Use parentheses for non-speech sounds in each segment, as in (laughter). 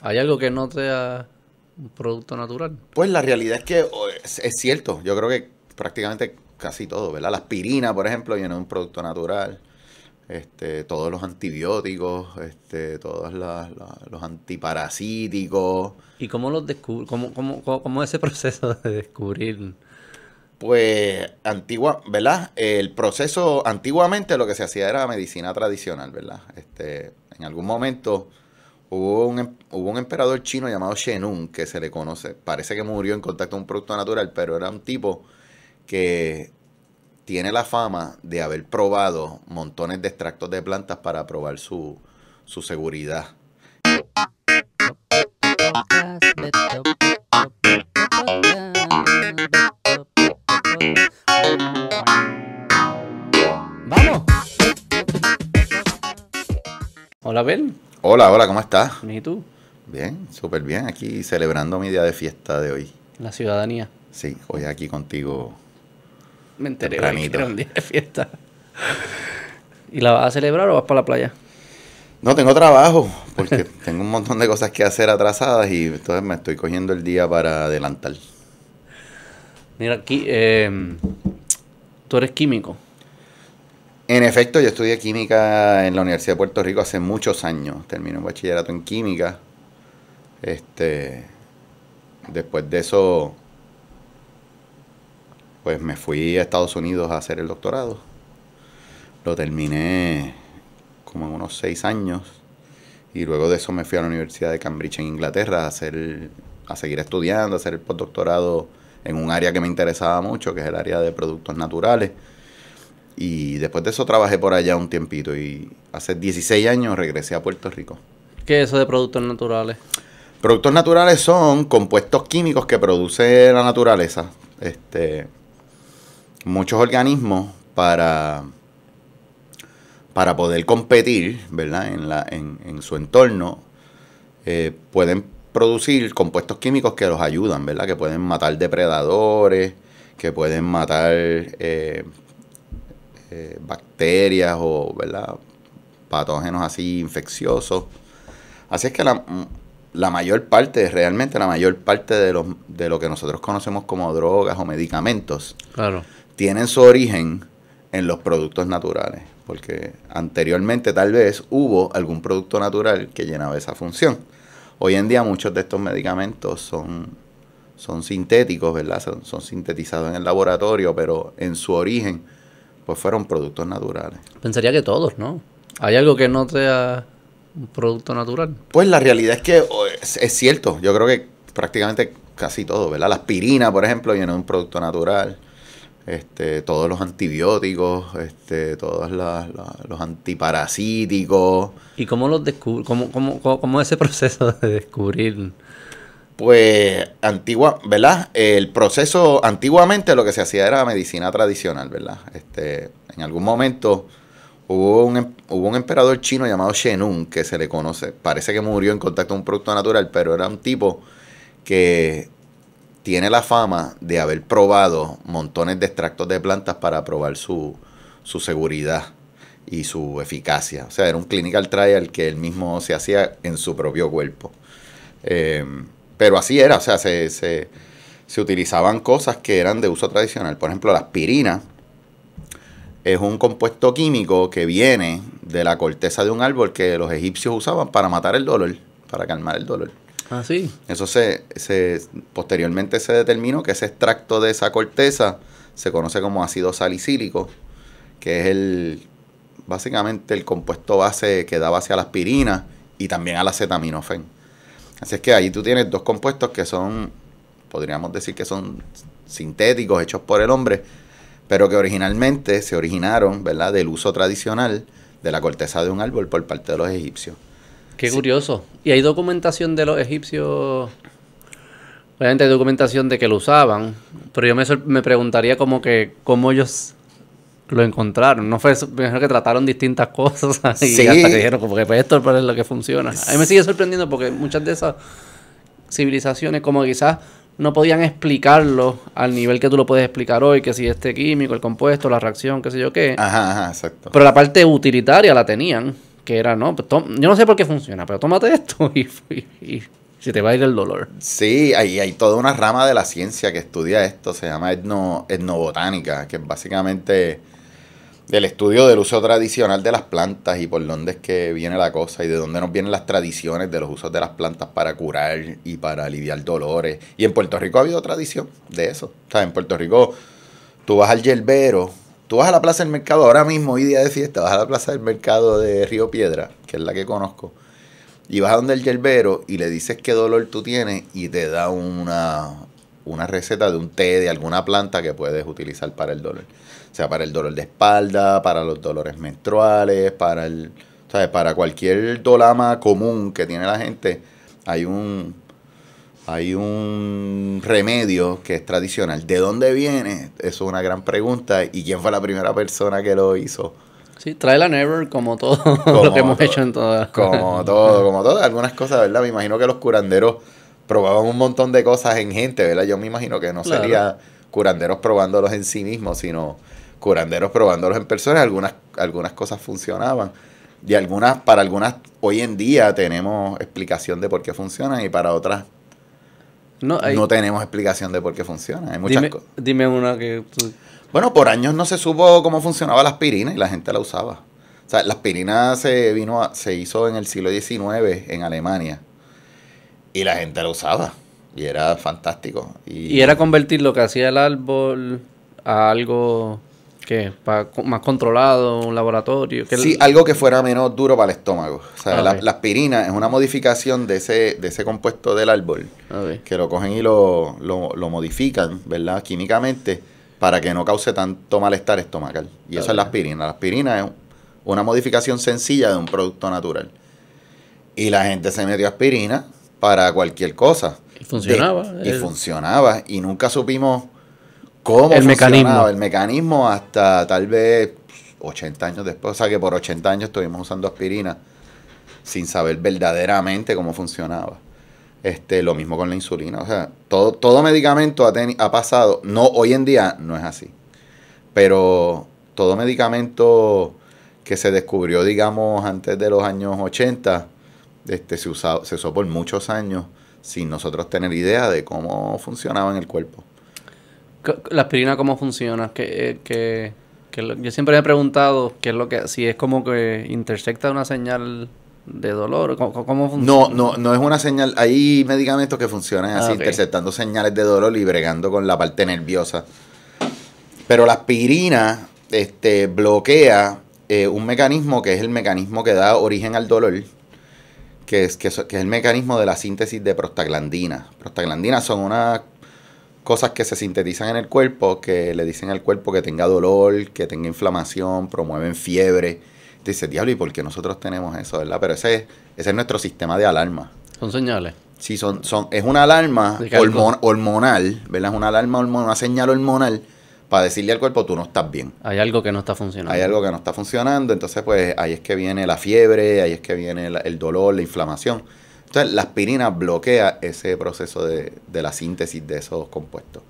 ¿Hay algo que no sea un producto natural? Pues la realidad es que es, cierto. Yo creo que prácticamente casi todo, ¿verdad? La aspirina, por ejemplo, no es un producto natural. Este, todos los antibióticos, este, todos los antiparasíticos. ¿Y cómo los cómo, ese (laughs) proceso de descubrir? Pues antigua, ¿verdad? El proceso antiguamente lo que se hacía era medicina tradicional, ¿verdad? Este, en algún momento Hubo un, em, hubo un emperador chino llamado Shenun que se le conoce. Parece que murió en contacto con un producto natural, pero era un tipo que tiene la fama de haber probado montones de extractos de plantas para probar su, su seguridad. ¡Vamos! Hola, Ben. Hola, hola, ¿cómo estás? ¿Y tú? Bien, súper bien. Aquí celebrando mi día de fiesta de hoy. La ciudadanía. Sí, hoy aquí contigo. Me enteré día de fiesta. ¿Y la vas a celebrar o vas para la playa? No, tengo trabajo, porque (laughs) tengo un montón de cosas que hacer atrasadas y entonces me estoy cogiendo el día para adelantar. Mira, aquí, eh, tú eres químico. En efecto, yo estudié química en la Universidad de Puerto Rico hace muchos años. Terminé un bachillerato en química. Este, después de eso, pues me fui a Estados Unidos a hacer el doctorado. Lo terminé como en unos seis años. Y luego de eso me fui a la Universidad de Cambridge en Inglaterra a, hacer, a seguir estudiando, a hacer el postdoctorado en un área que me interesaba mucho, que es el área de productos naturales y después de eso trabajé por allá un tiempito y hace 16 años regresé a Puerto Rico. ¿Qué es eso de productos naturales? Productos naturales son compuestos químicos que produce la naturaleza. Este, muchos organismos para, para poder competir ¿verdad? En, la, en, su entorno eh, pueden producir compuestos químicos que los ayudan, ¿verdad? que pueden matar depredadores, que pueden matar eh, eh, bacterias o ¿verdad? patógenos así infecciosos. Así es que mm, la, mayor parte, realmente la mayor parte de, los, de lo que nosotros conocemos como drogas o medicamentos, tienen su origen en los productos naturales, porque anteriormente tal vez hubo algún producto natural que llenaba esa función. Hoy en día muchos de estos medicamentos son, son sintéticos, ¿verdad? Son, son sintetizados en el laboratorio, pero en su origen pues fueron productos naturales. Pensaría que todos, ¿no? ¿Hay algo que no sea un producto natural? Pues la realidad es que es, cierto, yo creo que prácticamente casi todo, ¿verdad? La aspirina, por ejemplo, viene de un producto natural. Este, todos los antibióticos, este, todos los antiparasíticos. ¿Y cómo los cómo, cómo, ese (laughs) proceso de descubrir? pues antigua, ¿verdad? El proceso, antiguamente lo que se hacía era medicina tradicional, ¿verdad? Este, en algún momento hubo un, em, hubo un emperador chino llamado Shenun, que se le conoce, parece que murió en contacto con un producto natural, pero era un tipo que tiene la fama de haber probado montones de extractos de plantas para probar su, seguridad y su eficacia. O sea, era un clinical trial que él mismo se hacía en su propio cuerpo. Em, pero así era, o sea, se, se, se utilizaban cosas que eran de uso tradicional. Por ejemplo, la aspirina es un compuesto químico que viene de la corteza de un árbol que los egipcios usaban para matar el dolor, para calmar el dolor. Ah, sí. Eso se, se posteriormente se determinó que ese extracto de esa corteza se conoce como ácido salicílico, que es el básicamente el compuesto base que da base a la aspirina y también al acetaminofén. Así es que ahí tú tienes dos compuestos que son, podríamos decir que son sintéticos, hechos por el hombre, pero que originalmente se originaron, ¿verdad?, del uso tradicional de la corteza de un árbol por parte de los egipcios. Qué curioso. ¿Y hay documentación de los egipcios? Obviamente hay documentación de que lo usaban, pero yo me, me preguntaría como que cómo ellos lo encontraron. No fue, mejor que trataron distintas cosas (laughs) y hasta que dijeron como que pues, esto es lo que funciona. A mí me sigue sorprendiendo porque muchas de esas civilizaciones como quizás no podían explicarlo al nivel que tú lo puedes explicar hoy, que si este químico, el compuesto, la reacción, qué sé yo qué. Ajá, ajá, exacto. Pero la parte utilitaria la tenían, que era, no, pues, yo no sé por qué funciona, pero tómate esto (laughs) y, se si te va a ir el dolor. Sí, hay, hay toda una rama de la ciencia que estudia esto, se llama etno, etnobotánica, que es básicamente del estudio del uso tradicional de las plantas y por dónde es que viene la cosa y de dónde nos vienen las tradiciones de los usos de las plantas para curar y para aliviar dolores. Y en Puerto Rico ha habido tradición de eso. O en Puerto Rico tú vas al yerbero, tú vas a la plaza del mercado ahora mismo, hoy día de fiesta, vas a la plaza del mercado de Río Piedra, que es la que conozco, y vas a donde el yerbero y le dices qué dolor tú tienes y te da una, una receta de un té de alguna planta que puedes utilizar para el dolor. O sea, para el dolor de espalda, para los dolores menstruales, para el, ¿sabes? Para cualquier dolama común que tiene la gente, hay un, hay un remedio que es tradicional. ¿De dónde viene? Eso es una gran pregunta. ¿Y quién fue la primera persona que lo hizo? Sí, trae la Never como todo (laughs) lo que hemos hecho en todas. Como (laughs) todo, como todo. Algunas cosas, ¿verdad? Me imagino que los curanderos probaban un montón de cosas en gente, ¿verdad? Yo me imagino que no sería curanderos probándolos en sí mismos, sino curanderos probándolos en personas, algunas, algunas cosas funcionaban. Y algunas, para algunas, hoy en día tenemos explicación de por qué funcionan y para otras no, no tenemos explicación de por qué funcionan. dime, una que Bueno, por años no se supo cómo funcionaba la aspirina y la gente la usaba. O sea, la aspirina se, vino se hizo en el siglo XIX en Alemania y la gente la usaba y era fantástico. y era convertir lo que hacía el árbol a algo ¿Qué? ¿Más controlado? ¿Un laboratorio? sí, algo que fuera menos duro para el estómago. O sea, ah, la, aspirina es una modificación de ese, de ese compuesto del árbol. Ah, que lo cogen y lo, modifican, ¿verdad? Químicamente para que no cause tanto malestar estomacal. Y ah, eso es la aspirina. La aspirina es una modificación sencilla de un producto natural. Y la gente se metió aspirina para cualquier cosa. Y funcionaba. y funcionaba. Y nunca supimos el mecanismo. el mecanismo hasta tal vez 80 años después. O sea que por 80 años estuvimos usando aspirina sin saber verdaderamente cómo funcionaba. Este, lo mismo con la insulina. O sea, todo, todo medicamento ha, pasado. No, hoy en día no es así. Pero todo medicamento que se descubrió, digamos, antes de los años 80, este, se, se usó por muchos años sin nosotros tener idea de cómo funcionaba en el cuerpo la aspirina cómo funciona, que, yo siempre me he preguntado qué es lo que, si es como que intersecta una señal de dolor, ¿cómo, funciona? No, no, no es una señal, hay medicamentos que funcionan así, ah, interceptando señales de dolor y bregando con la parte nerviosa. Pero la aspirina este, bloquea eh, un mecanismo que es el mecanismo que da origen al dolor, que es, que, es el mecanismo de la síntesis de prostaglandina. Prostaglandinas son unas cosas que se sintetizan en el cuerpo que le dicen al cuerpo que tenga dolor, que tenga inflamación, promueven fiebre. dice, diablo, ¿y por qué nosotros tenemos eso, verdad? Pero ese, ese es nuestro sistema de alarma. Son señales. Sí, son, son, es una alarma hormonal, ¿verdad? Es una alarma hormonal, una señal hormonal para decirle al cuerpo, tú no estás bien. Hay algo que no está funcionando. Hay algo que no está funcionando, entonces pues ahí es que viene la fiebre, ahí es que viene el dolor, la inflamación. Entonces, la aspirina bloquea ese proceso de, la síntesis de esos compuestos.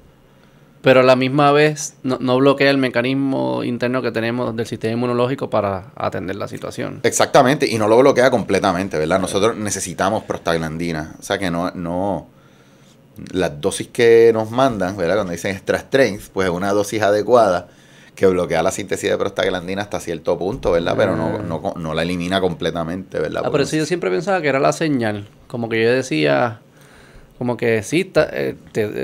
Pero a la misma vez no, bloquea el mecanismo interno que tenemos del sistema inmunológico para atender la situación. Exactamente, y no lo bloquea completamente, ¿verdad? Nosotros necesitamos prostaglandina. O sea que no, no. Las dosis que nos mandan, ¿verdad? Cuando dicen extra strength, pues es una dosis adecuada que bloquea la síntesis de prostaglandina hasta cierto punto, ¿verdad? Pero no, mm. no, no la elimina completamente, ¿verdad? Ah, pero eso yo siempre pensaba que era la señal. Como que yo decía, como que sí, está, eh,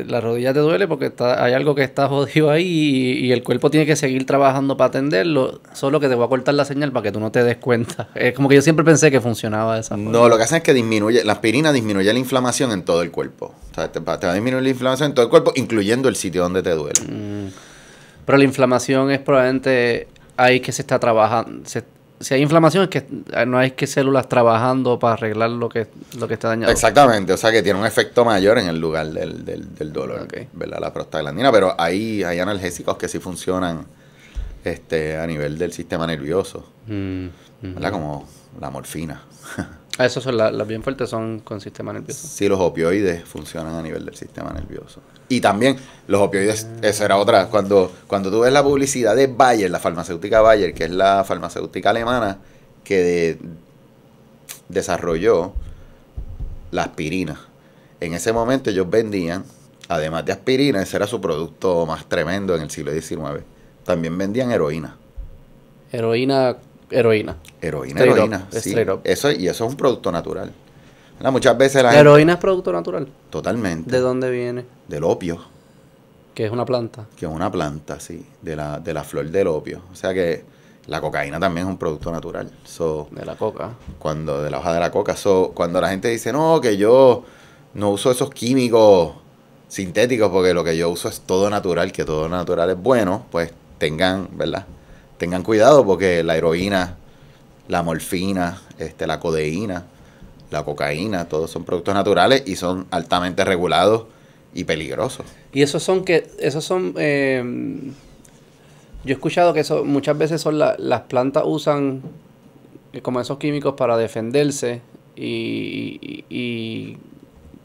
la rodilla te duele porque hay algo que está jodido ahí y, el cuerpo tiene que seguir trabajando para atenderlo, solo que te voy a cortar la señal para que tú no te des cuenta. (laughs) Es como que yo siempre pensé que funcionaba de esa manera. No, lo que hacen es que disminuye, la aspirina disminuye la inflamación en todo el cuerpo. O sea, te, va a disminuir la inflamación en todo el cuerpo, incluyendo el sitio donde te duele. Mm. Pero la inflamación es probablemente ahí que se está trabajando. si hay inflamación es que no hay que células trabajando para arreglar lo que, lo que está dañado. Exactamente, o sea que tiene un efecto mayor en el lugar del, dolor, okay. ¿verdad? La prostaglandina, pero hay, hay analgésicos que sí funcionan este, a nivel del sistema nervioso, mm, ¿verdad? Como la morfina. (laughs) Ah, Esas son las bien fuertes, son con sistema nervioso. Sí, los opioides funcionan a nivel del sistema nervioso. Y también los opioides, eso era otra. Cuando, cuando tú ves la publicidad de Bayer, la farmacéutica Bayer, que es la farmacéutica alemana, que desarrolló la aspirina. En ese momento ellos vendían, además de aspirina, ese era su producto más tremendo en el siglo XIX, también vendían heroína. Heroína heroína. Heroína, heroína. Eso, y eso es un producto natural. Muchas veces la, gente... heroína es producto natural. Totalmente. ¿De dónde viene? Del opio. Que es una planta. Que es una planta, sí. De la, de la flor del opio. O sea que la cocaína también es un producto natural. de la coca. Cuando, de la hoja de la coca. cuando la gente dice, no, que yo no uso esos químicos sintéticos porque lo que yo uso es todo natural, que todo natural es bueno, pues tengan, ¿verdad? tengan cuidado porque la heroína, la morfina, este, la codeína, la cocaína, todos son productos naturales y son altamente regulados y peligrosos. Y esos son que, esos son, eh, yo he escuchado que eso, muchas veces son las plantas usan eh, como esos químicos para defenderse y, y, y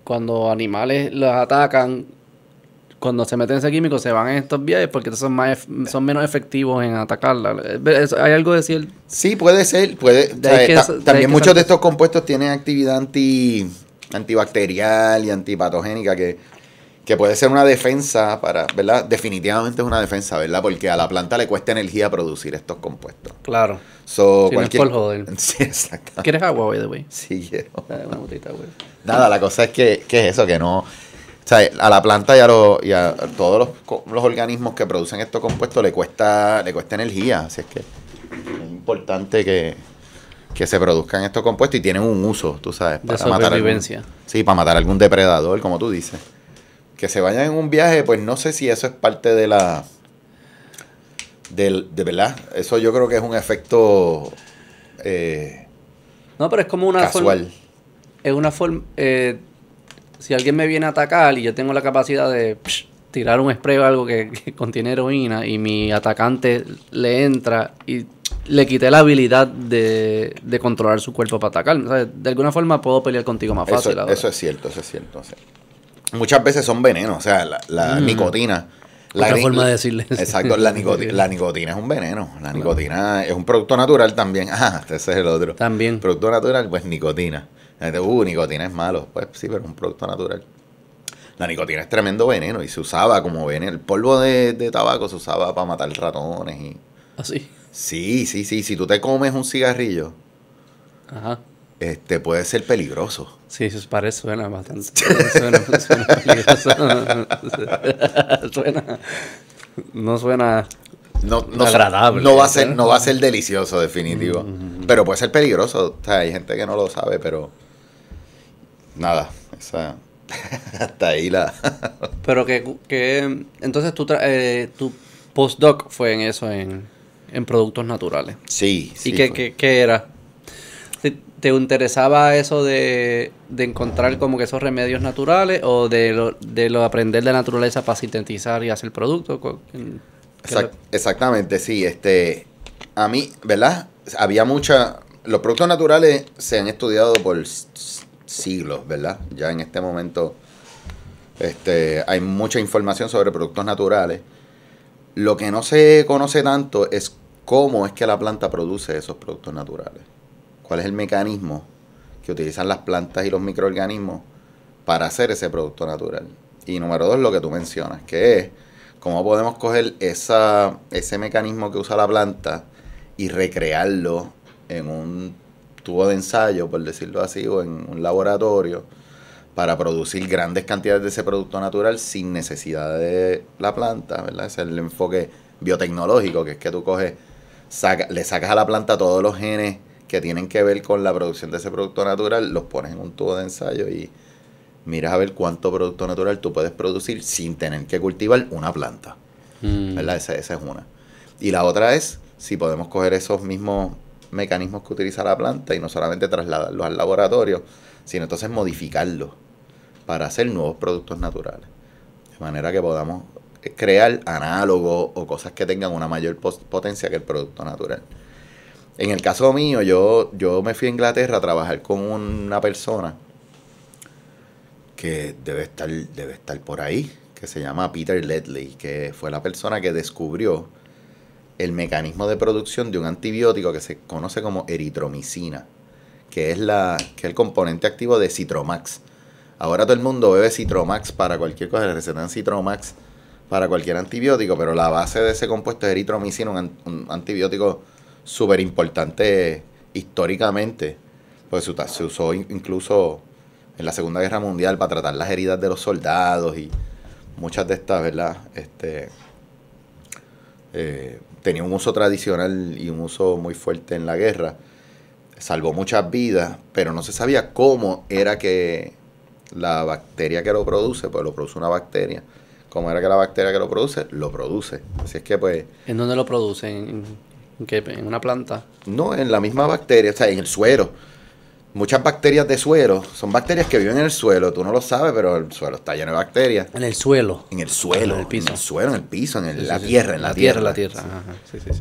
cuando animales las atacan cuando se meten ese químico se van en estos viajes porque son, son menos efectivos en atacarla. ¿Hay algo de decir? Sí, puede ser. Puede, también muchos de estos compuestos tienen actividad anti, antibacterial y antipatogénica que, que puede ser una defensa para, ¿verdad? Definitivamente es una defensa, ¿verdad? Porque a la planta le cuesta energía producir estos compuestos. Claro. So, (laughs) Sí, exacto. ¿Quieres agua, by the Sí, quiero. Ah, Nada, la cosa es que, que es eso, que no o sea, a la planta y a, todos los, organismos que producen estos compuestos le cuesta, le cuesta energía. Así es que es importante que, se produzcan estos compuestos y tienen un uso, tú sabes, para de matar algún, Sí, para matar algún depredador, como tú dices. Que se vayan en un viaje, pues no sé si eso es parte de la del, de verdad, eso yo creo que es un efecto. Eh, no, pero es como una casual. forma. Es una forma. Eh, si alguien me viene a atacar y yo tengo la capacidad de tirar un spray o algo que, (laughs) contiene heroína y mi atacante le entra y le quité la habilidad de, controlar su cuerpo para atacar. De alguna forma puedo pelear contigo más fácil. Eso, es cierto, eso es cierto. muchas veces son venenos, o sea, la, mm. nicotina. La Otra forma de decirle Exacto, la, (laughs) nicotina, es un veneno. La nicotina es un producto natural también. (laughs) Ah, ese es el otro. También. Producto natural, pues nicotina. Uh, nicotina es malo. Pues sí, pero es un producto natural. La nicotina es tremendo veneno y se usaba como veneno. El polvo de, de tabaco se usaba para matar ratones y. ¿Ah, sí? Sí, sí, sí. Si tú te comes un cigarrillo, este puede ser peligroso. Sí, eso parece, suena bastante. (laughs) Suena, suena peligroso. (laughs) suena. No suena. No, no, agradable. No va, a ser, no va a ser delicioso, definitivo. Mm, mm, mm. Pero puede ser peligroso. hay gente que no lo sabe, pero nada, esa, (laughs) hasta ahí la... (laughs) Pero que, entonces eh, tu postdoc fue en eso, en, en productos naturales. Sí, sí. ¿Y qué, era? ¿Te interesaba eso de, encontrar como que esos remedios naturales o de lo, de lo aprender de la naturaleza para sintetizar y hacer producto? exactamente, sí. Este, a mí, ¿verdad? Había mucha... Los productos naturales se han estudiado por siglos, ¿verdad? Ya en este momento este, hay mucha información sobre productos naturales. Lo que no se conoce tanto es cómo es que la planta produce esos productos naturales. ¿Cuál es el mecanismo que utilizan las plantas y los microorganismos para hacer ese producto natural? Y número dos, lo que tú mencionas, que es cómo podemos coger ese mecanismo que usa la planta y recrearlo en un tubo de ensayo, por decirlo así, o en un laboratorio para producir grandes cantidades de ese producto natural sin necesidad de la planta, ¿verdad? Ese es el enfoque biotecnológico, que es que tú coges, le sacas a la planta todos los genes que tienen que ver con la producción de ese producto natural, los pones en un tubo de ensayo y miras a ver cuánto producto natural tú puedes producir sin tener que cultivar una planta, mm. ¿verdad? esa es una. Y la otra es si podemos coger esos mismos mecanismos que utiliza la planta y no solamente trasladarlos al laboratorio, sino entonces modificarlos para hacer nuevos productos naturales. De manera que podamos eh, crear análogos o cosas que tengan una mayor potencia que el producto natural. En el caso mío, yo, yo me fui a Inglaterra a trabajar con una persona que debe estar, debe estar por ahí, que se llama Peter Ledley, que fue la persona que descubrió el mecanismo de producción de un antibiótico que se conoce como eritromicina, que es, la, que el componente activo de Citromax. Ahora todo el mundo bebe Citromax para cualquier cosa, le recetan Citromax para cualquier antibiótico, pero la base de ese compuesto es eritromicina, un, antibiótico súper importante históricamente, pues se, usó incluso en la Segunda Guerra Mundial para tratar las heridas de los soldados y muchas de estas, ¿verdad? Este, eh, tenía un uso tradicional y un uso muy fuerte en la guerra. Salvó muchas vidas, pero no se sabía cómo era que la bacteria que lo produce, pues lo produce una bacteria. Cómo era que la bacteria que lo produce, lo produce. Así es que pues... ¿En dónde lo produce? ¿En, qué? ¿En una planta? No, en la misma bacteria, o sea, en el suero muchas bacterias de suelo son bacterias que viven en el suelo. Tú no lo sabes, pero el suelo está lleno de bacterias. En el suelo. En el suelo. En el piso. En el suelo, en el piso, en la, tierra, en la, tierra, en la, tierra.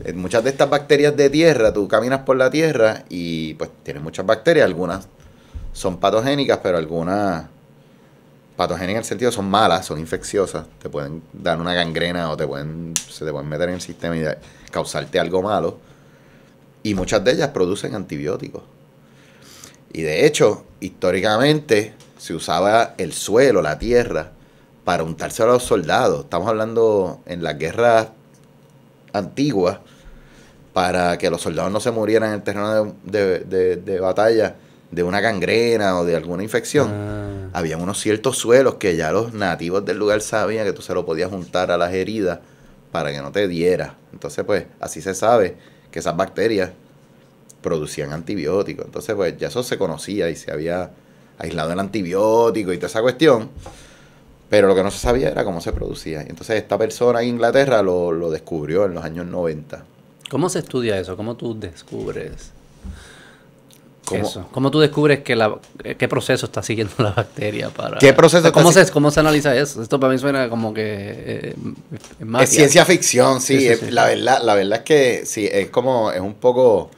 Eh, muchas de estas bacterias de tierra, tú caminas por la tierra y pues tienes muchas bacterias. Algunas son patogénicas, pero algunas patogénicas en el sentido son malas, son infecciosas. Te pueden dar una gangrena o te pueden, se te pueden meter en el sistema y causarte algo malo. Y muchas de ellas producen antibióticos. Y de hecho, históricamente se usaba el suelo, la tierra, para untarse a los soldados. Estamos hablando en las guerras antiguas, para que los soldados no se murieran en el terreno de, batalla de una gangrena o de alguna infección. Ah. Había unos ciertos suelos que ya los nativos del lugar sabían que tú se lo podías juntar a las heridas para que no te diera. Entonces, pues, así se sabe que esas bacterias producían antibióticos. Entonces, pues ya eso se conocía y se había aislado el antibiótico y toda esa cuestión. Pero lo que no se sabía era cómo se producía. entonces esta persona en Inglaterra lo, descubrió en los años 90. ¿Cómo se estudia eso? ¿Cómo tú descubres? ¿Cómo? ¿Cómo tú descubres que qué proceso está siguiendo la bacteria para... ¿Qué proceso ¿cómo, se, ¿Cómo se analiza eso? Esto para mí suena como que... Eh, es, ciencia ficción, sí. La, verdad, la verdad es que sí, es como... Es un poco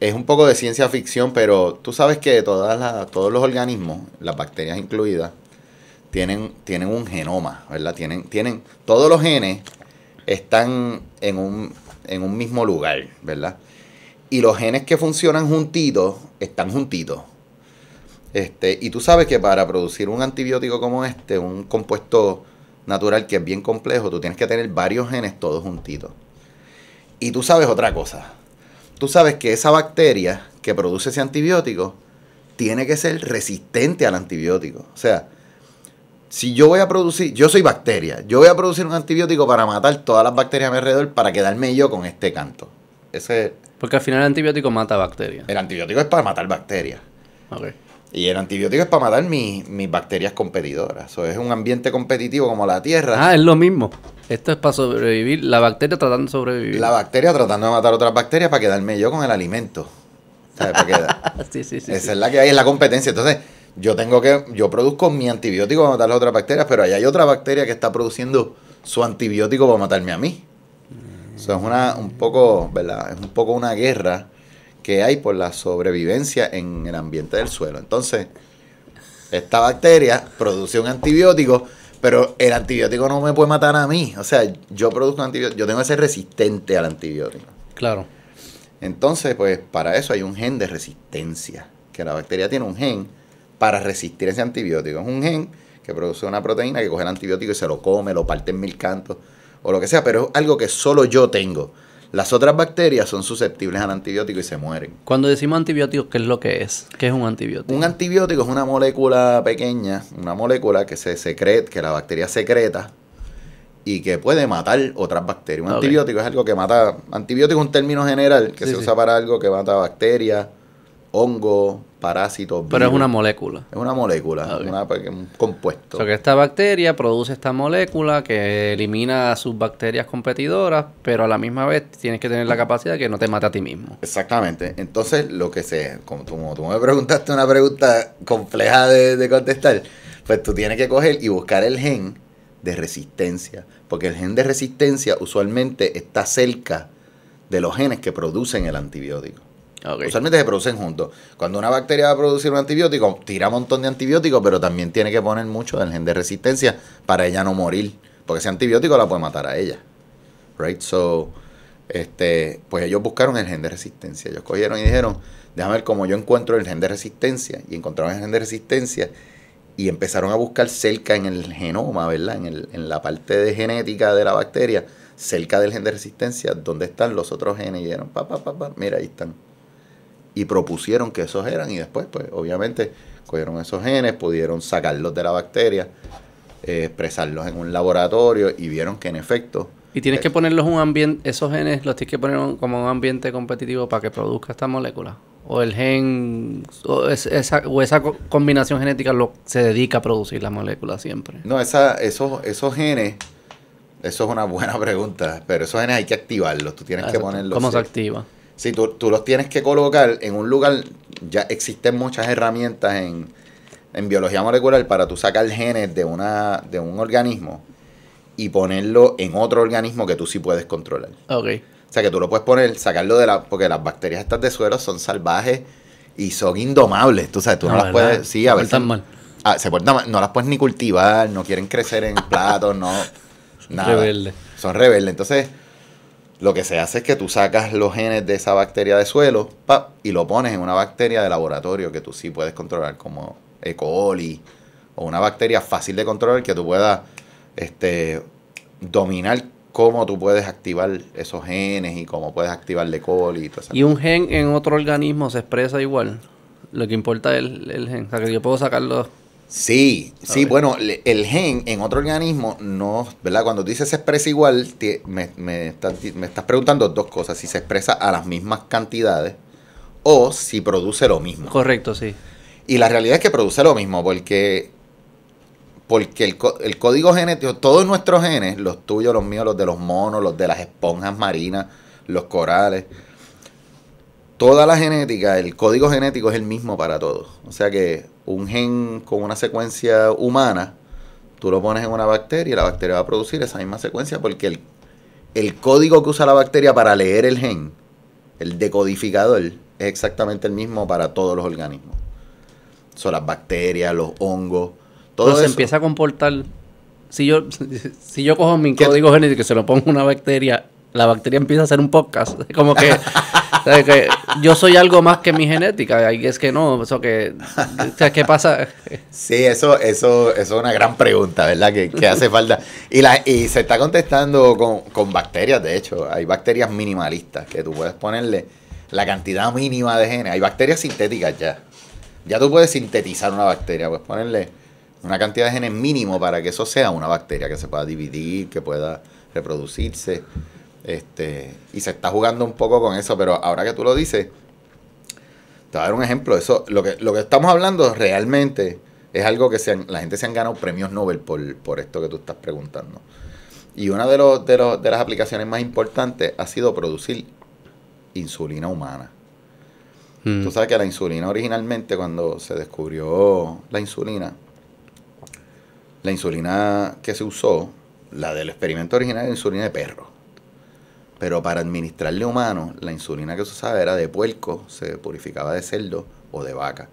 es un poco de ciencia ficción, pero tú sabes que todas todos los organismos, las bacterias incluidas, tienen, tienen un genoma, ¿verdad? Tienen, tienen, todos los genes están en un, en un mismo lugar, ¿verdad? Y los genes que funcionan juntitos, están juntitos. Este, y tú sabes que para producir un antibiótico como este, un compuesto natural que es bien complejo, tú tienes que tener varios genes todos juntitos. Y tú sabes otra cosa tú sabes que esa bacteria que produce ese antibiótico tiene que ser resistente al antibiótico. O sea, si yo voy a producir, yo soy bacteria, yo voy a producir un antibiótico para matar todas las bacterias a mi alrededor para quedarme yo con este canto. Ese, Porque al final el antibiótico mata bacterias. El antibiótico es para matar bacterias. Okay. Y el antibiótico es para matar mis, bacterias competidoras. Eso es un ambiente competitivo como la Tierra. Ah, es lo mismo. Esto es para sobrevivir. La bacteria tratando de sobrevivir. La bacteria tratando de matar otras bacterias para quedarme yo con el alimento. ¿Sabes? Para quedar. (laughs) sí, sí, sí. Esa es la que hay, es la competencia. Entonces, yo tengo que. Yo produzco mi antibiótico para matar las otras bacterias, pero ahí hay otra bacteria que está produciendo su antibiótico para matarme a mí. Eso mm. es una, un poco, ¿verdad? Es un poco una guerra que hay por la sobrevivencia en el ambiente del suelo. Entonces, esta bacteria produce un antibiótico, pero el antibiótico no me puede matar a mí. O sea, yo produzco antibiótico, yo tengo que ser resistente al antibiótico. Claro. Entonces, pues para eso hay un gen de resistencia, que la bacteria tiene un gen para resistir ese antibiótico. Es un gen que produce una proteína que coge el antibiótico y se lo come, lo parte en mil cantos o lo que sea, pero es algo que solo yo tengo. Las otras bacterias son susceptibles al antibiótico y se mueren. Cuando decimos antibiótico, ¿qué es lo que es? ¿Qué es un antibiótico? Un antibiótico es una molécula pequeña, una molécula que se secreta, que la bacteria secreta y que puede matar otras bacterias. Un antibiótico es algo que mata, antibiótico es un término general que se usa para algo que mata bacterias hongo, parásitos. Pero es una molécula. Es una molécula, ah, pues, es un compuesto. O sea, que esta bacteria produce esta molécula que elimina a sus bacterias competidoras, pero a la misma vez tienes que tener la capacidad de que no te mate a ti mismo. Exactamente. Entonces, lo que sea, como, tú me preguntaste una pregunta compleja de contestar, pues tú tienes que coger y buscar el gen de resistencia, porque el gen de resistencia usualmente está cerca de los genes que producen el antibiótico. Usualmente se producen juntos. Cuando una bacteria va a producir un antibiótico, tira un montón de antibióticos, pero también tiene que poner mucho del gen de resistencia para ella no morir. Porque ese antibiótico la puede matar a ella. Right? So, este, pues ellos buscaron el gen de resistencia. Ellos cogieron y dijeron, déjame ver cómo yo encuentro el gen de resistencia. Y encontraron el gen de resistencia y empezaron a buscar cerca en el genoma, ¿verdad? En, la parte de genética de la bacteria, cerca del gen de resistencia, ¿dónde están los otros genes. Y dijeron, papá pa, pa, pa, mira, ahí están y propusieron que esos eran y después, pues obviamente, cogieron esos genes, pudieron sacarlos de la bacteria, eh, expresarlos en un laboratorio y vieron que en efecto... Y tienes que eh, ponerlos un ambiente, esos genes los tienes que poner como un ambiente competitivo para que produzca esta molécula. O el gen, o, esa, o esa combinación genética lo, se dedica a producir la molécula siempre. No, esa, esos, esos genes eso es una buena (laughs) pregunta, pero esos genes hay que activarlos. Tú tienes que ponerlos. ¿Cómo se activa? Si tú, los tienes que colocar en un lugar, ya existen muchas herramientas en, biología molecular para tú sacar genes de, una, de un organismo y ponerlo en otro organismo que tú sí puedes controlar. Ok. O sea, que tú lo puedes poner, sacarlo de la... Porque las bacterias estas de suelo son salvajes y son indomables. Tú sabes, tú no, las puedes... Sí, a veces... Ah, se portan mal. No las puedes ni cultivar, no quieren crecer en (laughs) platos, no... Nada. rebeldes. Son rebeldes. Entonces lo que se hace es que tú sacas los genes de esa bacteria de suelo y lo pones en una bacteria de laboratorio que tú sí puedes controlar, como E. coli o una bacteria fácil de controlar que tú puedas este, dominar cómo tú puedes activar esos genes y cómo puedes activar el E. coli. Y, todo ¿Y un gen en otro organismo se expresa igual. Lo que importa es el, el gen. O sea, que yo puedo sacarlo Sí, sí, bueno, el gen en otro organismo no, ¿verdad? Cuando dices se expresa igual, me, estás, preguntando dos cosas, si se expresa a las mismas cantidades o si produce lo mismo. Correcto, sí. Y la realidad es que produce lo mismo, porque, porque el, el código genético, todos nuestros genes, los tuyos, los míos, los de los monos, los de las esponjas marinas, los corales, toda la genética, el código genético es el mismo para todos. O sea que un gen con una secuencia humana, tú lo pones en una bacteria y la bacteria va a producir esa misma secuencia porque el, el código que usa la bacteria para leer el gen, el decodificador, es exactamente el mismo para todos los organismos. Son las bacterias, los hongos, todo se empieza a comportar. Si yo, (laughs) si yo cojo mi código genético y se lo pongo a una bacteria, la bacteria empieza a ser un podcast. (laughs) Como que, yo soy algo más que mi genética. Y es que no, eso que, ¿qué pasa? Sí, eso, eso, eso es una gran pregunta, ¿verdad? Que, que hace falta. Y, la, y se está contestando con, con bacterias, de hecho. Hay bacterias minimalistas que tú puedes ponerle la cantidad mínima de genes. Hay bacterias sintéticas ya. Ya tú puedes sintetizar una bacteria, Puedes ponerle una cantidad de genes mínimo para que eso sea una bacteria, que se pueda dividir, que pueda reproducirse. Este, y se está jugando un poco con eso, pero ahora que tú lo dices, te voy a dar un ejemplo. Eso, lo que, lo que estamos hablando realmente es algo que la gente se han ganado premios Nobel por, por esto que tú estás preguntando. Y una de, los, de, las aplicaciones más importantes ha sido producir insulina humana. Mm. Tú sabes que la insulina originalmente, cuando se descubrió la insulina, la insulina que se usó, la del experimento original era insulina de perro. Pero para administrarle humanos, la insulina que se usaba era de puerco, se purificaba de cerdo o de vaca.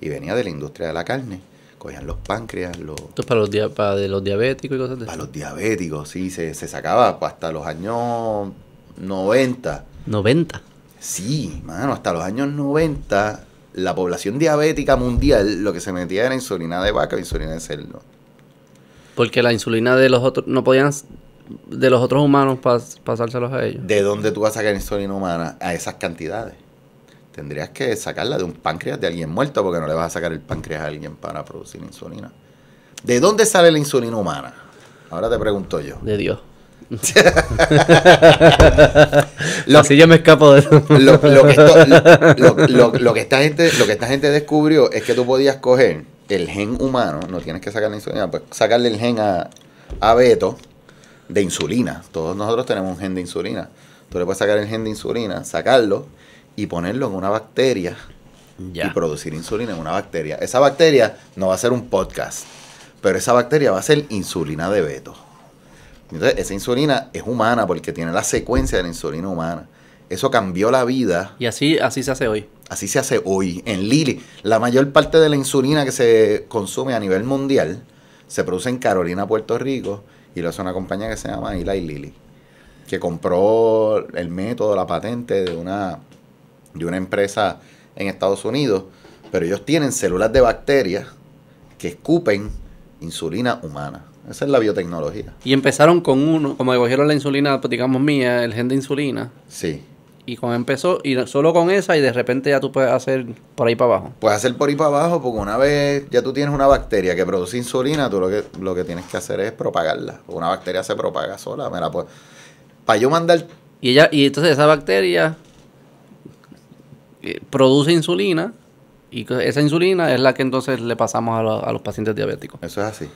Y venía de la industria de la carne. Cogían los páncreas, los... Entonces, para los, dia para de los diabéticos y cosas de Para los diabéticos, sí. Se, sacaba hasta los años 90. ¿90? Sí, mano, hasta los años 90 la población diabética mundial lo que se metía era insulina de vaca, insulina de cerdo. Porque la insulina de los otros no podían de los otros humanos para pasárselos a ellos. ¿De dónde tú vas a sacar insulina humana a esas cantidades? Tendrías que sacarla de un páncreas de alguien muerto porque no le vas a sacar el páncreas a alguien para producir insulina. ¿De dónde sale la insulina humana? Ahora te pregunto yo. De Dios. (laughs) lo, Así yo me escapo de eso. Lo, que lo, que esta gente, lo que esta gente descubrió es que tú podías coger el gen humano, no tienes que sacar la insulina, pues sacarle el gen a Beto de insulina. Todos nosotros tenemos un gen de insulina. Tú le puedes sacar el gen de insulina, sacarlo y ponerlo en una bacteria y producir insulina en una bacteria. Esa bacteria no va a ser un podcast, pero esa bacteria va a ser insulina de Beto. Entonces, esa insulina es humana porque tiene la secuencia de la insulina humana. Eso cambió la vida. Y así, así se hace hoy. Así se hace hoy. En Lili, la mayor parte de la insulina que se consume a nivel mundial se produce en Carolina, Puerto Rico, y lo hace una compañía que se llama Eli Lilly, que compró el método, la patente de una, de una empresa en Estados Unidos, pero ellos tienen células de bacterias que escupen insulina humana. Esa es la biotecnología. Y empezaron con uno, como cogieron la insulina, pues, digamos mía, el gen de insulina. Sí. Y con empezó, y solo con esa, y de repente ya tú puedes hacer por ahí para abajo. Puedes hacer por ahí para abajo, porque una vez ya tú tienes una bacteria que produce insulina, tú lo que, lo que tienes que hacer es propagarla. Una bacteria se propaga sola. Me la pues, Para yo mandar. Y ella, y entonces esa bacteria eh, produce insulina, y esa insulina es la que entonces le pasamos a, los pacientes diabéticos. Eso es así.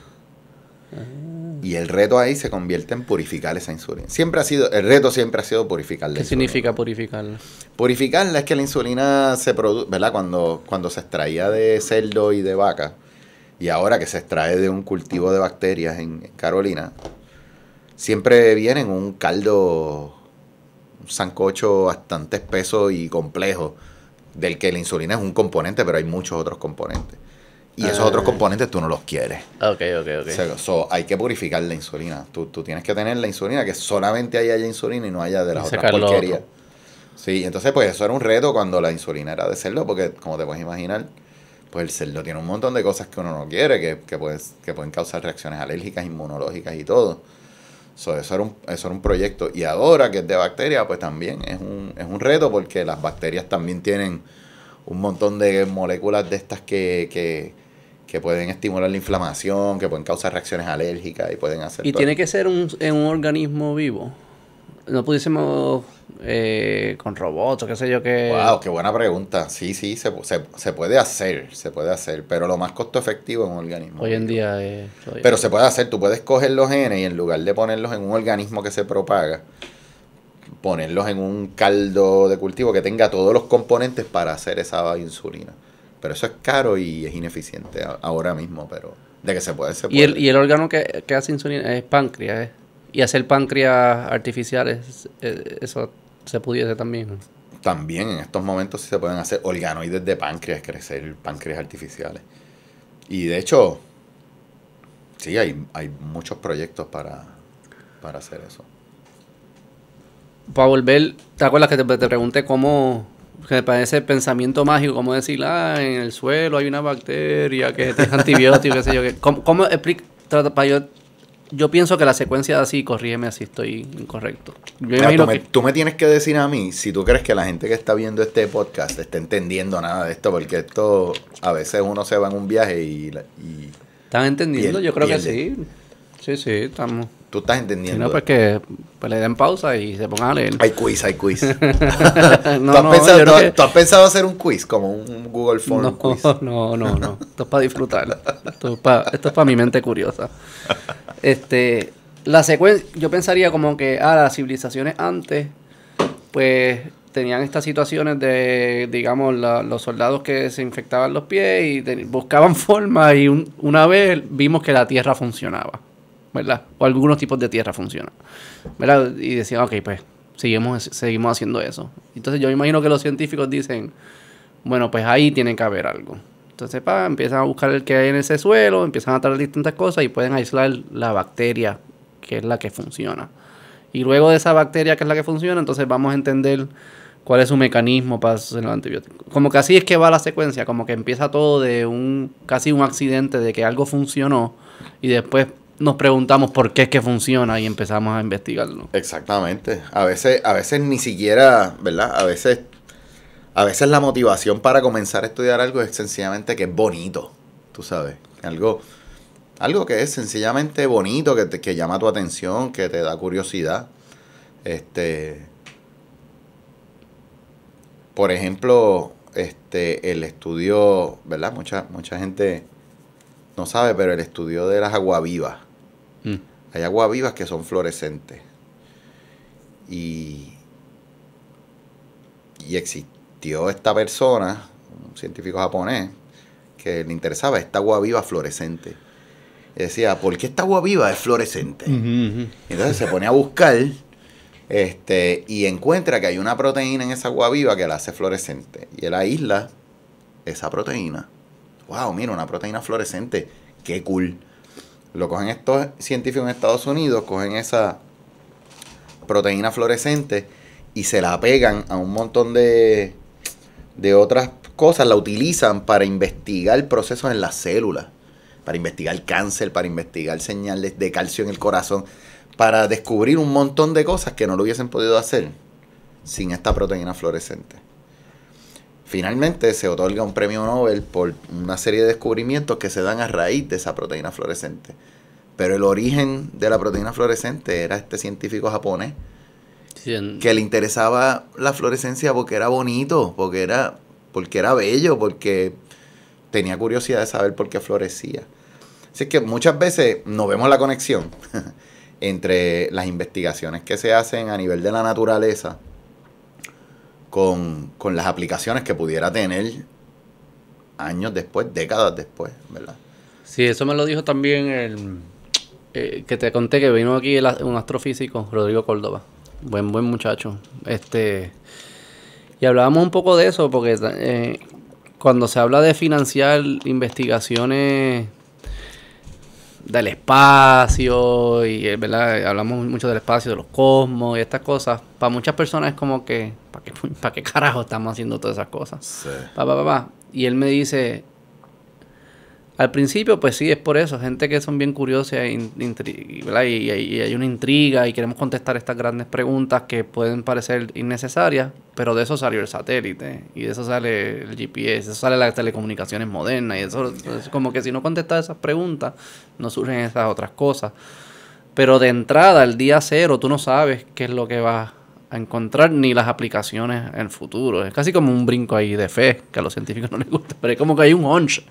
Ah. Y el reto ahí se convierte en purificar esa insulina. Siempre ha sido, el reto siempre ha sido purificar la ¿Qué significa purificarla? Purificarla es que la insulina se produce, ¿verdad? Cuando, cuando se extraía de cerdo y de vaca, y ahora que se extrae de un cultivo de bacterias en Carolina, siempre viene en un caldo, un sancocho bastante espeso y complejo, del que la insulina es un componente, pero hay muchos otros componentes. Y esos otros eh. componentes tú no los quieres. Ok, ok, ok. So, hay que purificar la insulina. Tú, tienes que tener la insulina, que solamente haya insulina y no haya de las otras porquerías. Sí, entonces pues eso era un reto cuando la insulina era de cerdo, porque como te puedes imaginar, pues el cerdo tiene un montón de cosas que uno no quiere, que, que, pueden causar reacciones alérgicas, inmunológicas y todo. eso, era un, eso era un proyecto. Y ahora que es de bacteria, pues también es un, es un reto porque las bacterias también tienen un montón de moléculas de estas que, que que pueden estimular la inflamación, que pueden causar reacciones alérgicas y pueden hacer... Y tiene que ser en un organismo vivo. No pudiésemos eh, con robots o qué sé yo qué... Wow, qué buena pregunta. Sí, sí, se, se, puede hacer, se puede hacer, pero lo más costo efectivo es un organismo. Hoy en día es... pero se puede hacer, tú puedes coger los genes y en lugar de ponerlos en un organismo que se propaga, ponerlos en un caldo de cultivo que tenga todos los componentes para hacer esa insulina. Pero eso es caro y es ineficiente ahora mismo, pero de que se puede, se Y el, órgano que, que, hace insulina es páncreas, ¿eh? Y hacer páncreas artificiales, eh, eso se pudiese también. También en estos momentos sí se pueden hacer organoides de páncreas, crecer páncreas artificiales. Y de hecho, sí, hay, hay muchos proyectos para, hacer eso. Para volver, ¿te acuerdas que te pregunté cómo que parece pensamiento mágico, como decir, ah, en el suelo hay una bacteria que es antibiótico, qué sé yo. Que, ¿Cómo, explica? Yo, yo pienso que la secuencia así, corrígeme si estoy incorrecto. tú, me, tienes que decir a mí si tú crees que la gente que está viendo este podcast está entendiendo nada de esto, porque esto a veces uno se va en un viaje y... ¿Están entendiendo? yo creo que sí. Sí, sí, estamos. Tú estás entendiendo. no, pues que pues le den pausa y se pongan a leer. Hay quiz, hay quiz. (laughs) (laughs) ¿Tú, has pensado, hacer un quiz, como un Google Form no, quiz? (laughs) No, no, no. Esto es para disfrutar. esto es para, mi mente curiosa. Este, la secuencia, yo pensaría como que, ah, las civilizaciones antes, pues tenían estas situaciones de, digamos, los soldados que se infectaban los pies y buscaban formas y una vez vimos que la tierra funcionaba. O algunos tipos de tierra funcionan, ¿verdad? Y decían, ok, pues seguimos, seguimos haciendo eso. Entonces yo imagino que los científicos dicen, bueno, pues ahí tiene que haber algo. Entonces, pa, empiezan a buscar el que hay en ese suelo, empiezan a tratar distintas cosas y pueden aislar la bacteria, que es la que funciona. Y luego de esa bacteria, que es la que funciona, entonces vamos a entender cuál es su mecanismo para hacer los antibióticos. Como que así es que va la secuencia, como que empieza todo de un casi un accidente de que algo funcionó y después nos preguntamos por qué es que funciona y empezamos a investigarlo. Exactamente. A veces, a veces ni siquiera, ¿verdad? A veces, a veces la motivación para comenzar a estudiar algo es sencillamente que es bonito, tú sabes. Algo, algo que es sencillamente bonito, que, te, que llama tu atención, que te da curiosidad. Este. Por ejemplo, este, el estudio, ¿verdad? Mucha, mucha gente no sabe, pero el estudio de las aguavivas hay aguas vivas que son fluorescentes. Y, y existió esta persona, un científico japonés, que le interesaba esta agua viva fluorescente. Y decía, ¿por qué esta agua viva es fluorescente? Entonces se pone a buscar este, y encuentra que hay una proteína en esa agua viva que la hace fluorescente. Y él aísla esa proteína. ¡Wow! Mira, una proteína fluorescente. ¡Qué cool! Lo cogen estos científicos en Estados Unidos, cogen esa proteína fluorescente y se la pegan a un montón de, de otras cosas, la utilizan para investigar procesos en las células, para investigar cáncer, para investigar señales de calcio en el corazón, para descubrir un montón de cosas que no lo hubiesen podido hacer sin esta proteína fluorescente. Finalmente se otorga un premio Nobel por una serie de descubrimientos que se dan a raíz de esa proteína fluorescente. Pero el origen de la proteína fluorescente era este científico japonés que le interesaba la fluorescencia porque era bonito, porque era, porque era bello, porque tenía curiosidad de saber por qué florecía. Así que muchas veces no vemos la conexión (laughs) entre las investigaciones que se hacen a nivel de la naturaleza con, las aplicaciones que pudiera tener años después, décadas después, ¿verdad? Sí, eso me lo dijo también el eh, que te conté que vino aquí un astrofísico, Rodrigo Córdoba. Buen, buen muchacho. Este. Y hablábamos un poco de eso, porque eh, cuando se habla de financiar investigaciones del espacio, y eh, ¿verdad? hablamos mucho del espacio, de los cosmos y estas cosas. Para muchas personas es como que, ¿para qué, para qué carajo estamos haciendo todas esas cosas? Sí. Pa, pa, y él me dice, al principio, pues sí, es por eso. Gente que son bien curiosas e y, hay una intriga y queremos contestar estas grandes preguntas que pueden parecer innecesarias, pero de eso salió el satélite y de eso sale el GPS, de eso sale las telecomunicaciones modernas y eso es como que si no contestas esas preguntas, no surgen esas otras cosas. Pero de entrada, el día cero, tú no sabes qué es lo que vas a encontrar ni las aplicaciones en futuro. Es casi como un brinco ahí de fe, que a los científicos (laughs) no les gusta, pero es como que hay un hunch.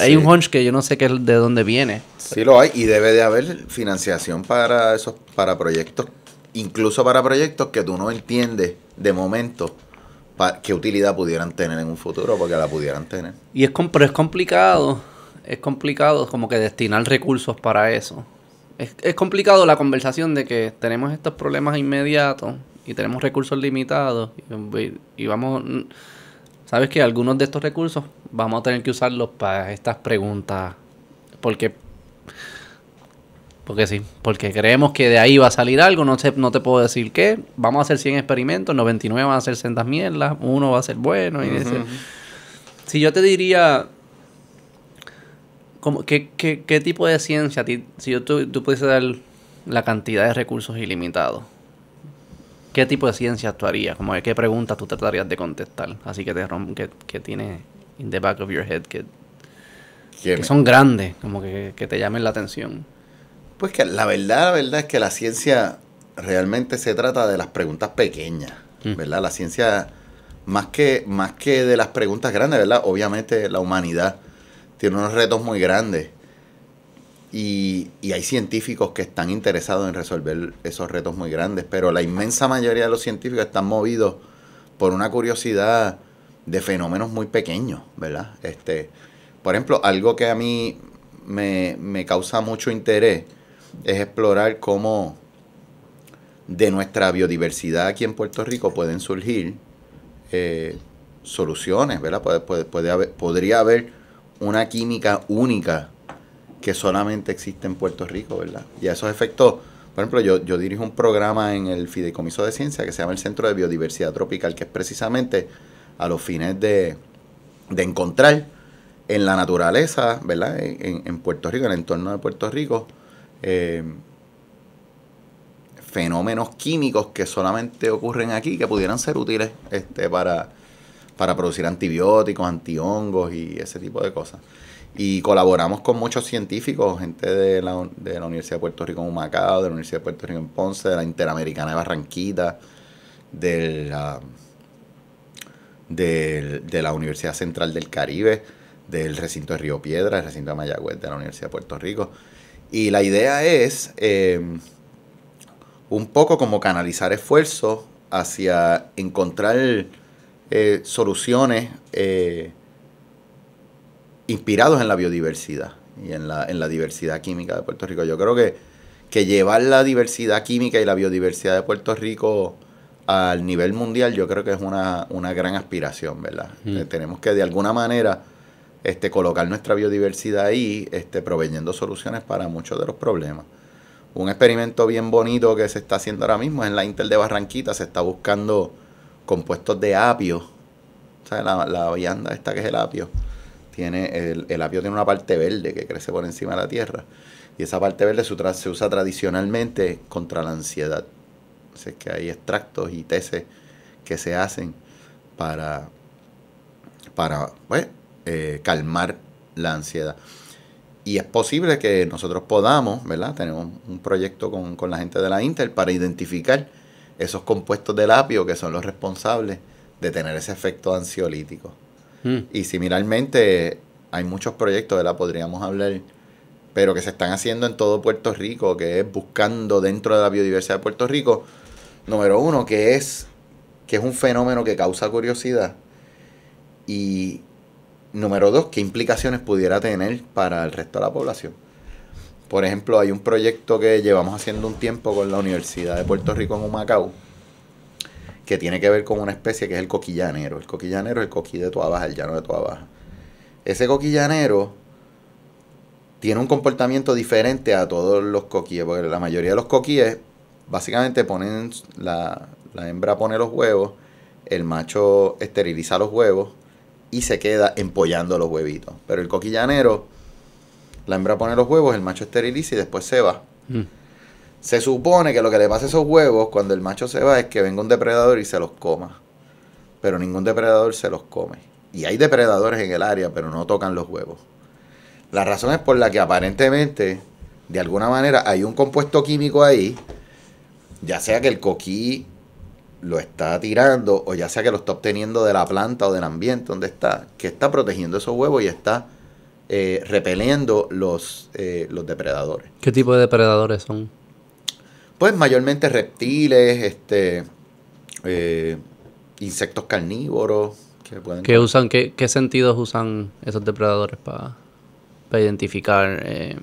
Hay un hunch que yo no sé qué, de dónde viene. Sí lo hay y debe de haber financiación para esos para proyectos, incluso para proyectos que tú no entiendes de momento qué utilidad pudieran tener en un futuro porque la pudieran tener. Y es pero es complicado, es complicado como que destinar recursos para eso. Es, es complicado la conversación de que tenemos estos problemas inmediatos, y tenemos recursos limitados y, pues, vamos, sabes que algunos de estos recursos vamos a tener que usarlos para estas preguntas, porque porque sí, porque creemos que de ahí va a salir algo, no, sé, no te puedo decir qué. Vamos a hacer 100 experimentos, 99 van a ser sendas mierdas, uno va a ser bueno. Si yo te diría, como, ¿qué, qué, tipo de ciencia, si yo tú, tú pudiese dar la cantidad de recursos ilimitados? ¿Qué tipo de ciencia actuaría? Como qué preguntas tú tratarías de contestar. Así que te rompo, que, tiene in the back of your head que, que son grandes, como que, te llamen la atención. Pues que la verdad, la verdad es que la ciencia realmente se trata de las preguntas pequeñas, mm. ¿verdad? La ciencia, más que, más que de las preguntas grandes, ¿verdad? Obviamente la humanidad tiene unos retos muy grandes y, hay científicos que están interesados en resolver esos retos muy grandes, pero la inmensa mayoría de los científicos están movidos por una curiosidad de fenómenos muy pequeños, ¿verdad? Este, por ejemplo, algo que a mí me, causa mucho interés es explorar cómo de nuestra biodiversidad aquí en Puerto Rico pueden surgir eh, soluciones, ¿verdad? podría haber una química única que solamente existe en Puerto Rico, ¿verdad? Y a esos efectos, por ejemplo, yo, dirijo un programa en el Fideicomiso de Ciencia que se llama el Centro de Biodiversidad Tropical, que es precisamente a los fines de, encontrar en la naturaleza, ¿verdad? En, Puerto Rico, en el entorno de Puerto Rico, eh, fenómenos químicos que solamente ocurren aquí, que pudieran ser útiles este, para, para producir antibióticos, antihongos y ese tipo de cosas. Y colaboramos con muchos científicos, gente de la, Universidad de Puerto Rico en Humacao, de la Universidad de Puerto Rico en Ponce, de la Interamericana de Barranquita, de ah, la, de, la Universidad Central del Caribe, del recinto de Río Piedra, el recinto de Mayagüez, de la Universidad de Puerto Rico. Y la idea es eh, un poco como canalizar esfuerzos hacia encontrar eh, soluciones. Eh, inspirados en la biodiversidad y en la, en la diversidad química de Puerto Rico. Yo creo que, que llevar la diversidad química y la biodiversidad de Puerto Rico al nivel mundial, yo creo que es una, una gran aspiración, ¿verdad? Mm. Eh, tenemos que de alguna manera este, colocar nuestra biodiversidad ahí, este, proveyendo soluciones para muchos de los problemas. Un experimento bien bonito que se está haciendo ahora mismo es en la Intel de Barranquita, se está buscando compuestos de apio, ¿sabes la, la vianda esta que es el apio, tiene el, apio tiene una parte verde que crece por encima de la tierra. Y esa parte verde se, usa tradicionalmente contra la ansiedad. sé que hay extractos y tesis que se hacen para, para pues, eh, calmar la ansiedad. Y es posible que nosotros podamos, ¿verdad? Tenemos un proyecto con, con la gente de la Intel para identificar esos compuestos del apio que son los responsables de tener ese efecto ansiolítico. Hmm. Y similarmente, hay muchos proyectos, de la podríamos hablar, pero que se están haciendo en todo Puerto Rico, que es buscando dentro de la biodiversidad de Puerto Rico, número uno, que es, que es un fenómeno que causa curiosidad. Y número dos, qué implicaciones pudiera tener para el resto de la población. Por ejemplo, hay un proyecto que llevamos haciendo un tiempo con la Universidad de Puerto Rico en Humacao, que tiene que ver con una especie que es el coquillanero. El coquillanero es el coquí de tu baja, el llano de tu baja. Ese coquillanero tiene un comportamiento diferente a todos los coquíes, porque la mayoría de los coquíes básicamente ponen, la, la hembra pone los huevos, el macho esteriliza los huevos y se queda empollando los huevitos. Pero el coquillanero, la hembra pone los huevos, el macho esteriliza y después se va. Mm. Se supone que lo que le pasa a esos huevos cuando el macho se va es que venga un depredador y se los coma. Pero ningún depredador se los come. Y hay depredadores en el área, pero no tocan los huevos. La razón es por la que aparentemente, de alguna manera, hay un compuesto químico ahí, ya sea que el coquí lo está tirando o ya sea que lo está obteniendo de la planta o del ambiente donde está, que está protegiendo esos huevos y está eh, repeliendo los, eh, los depredadores. ¿Qué tipo de depredadores son? pues mayormente reptiles, este, eh, insectos carnívoros. Que ¿Qué, usan, qué, sentidos usan esos depredadores para identificar? Em,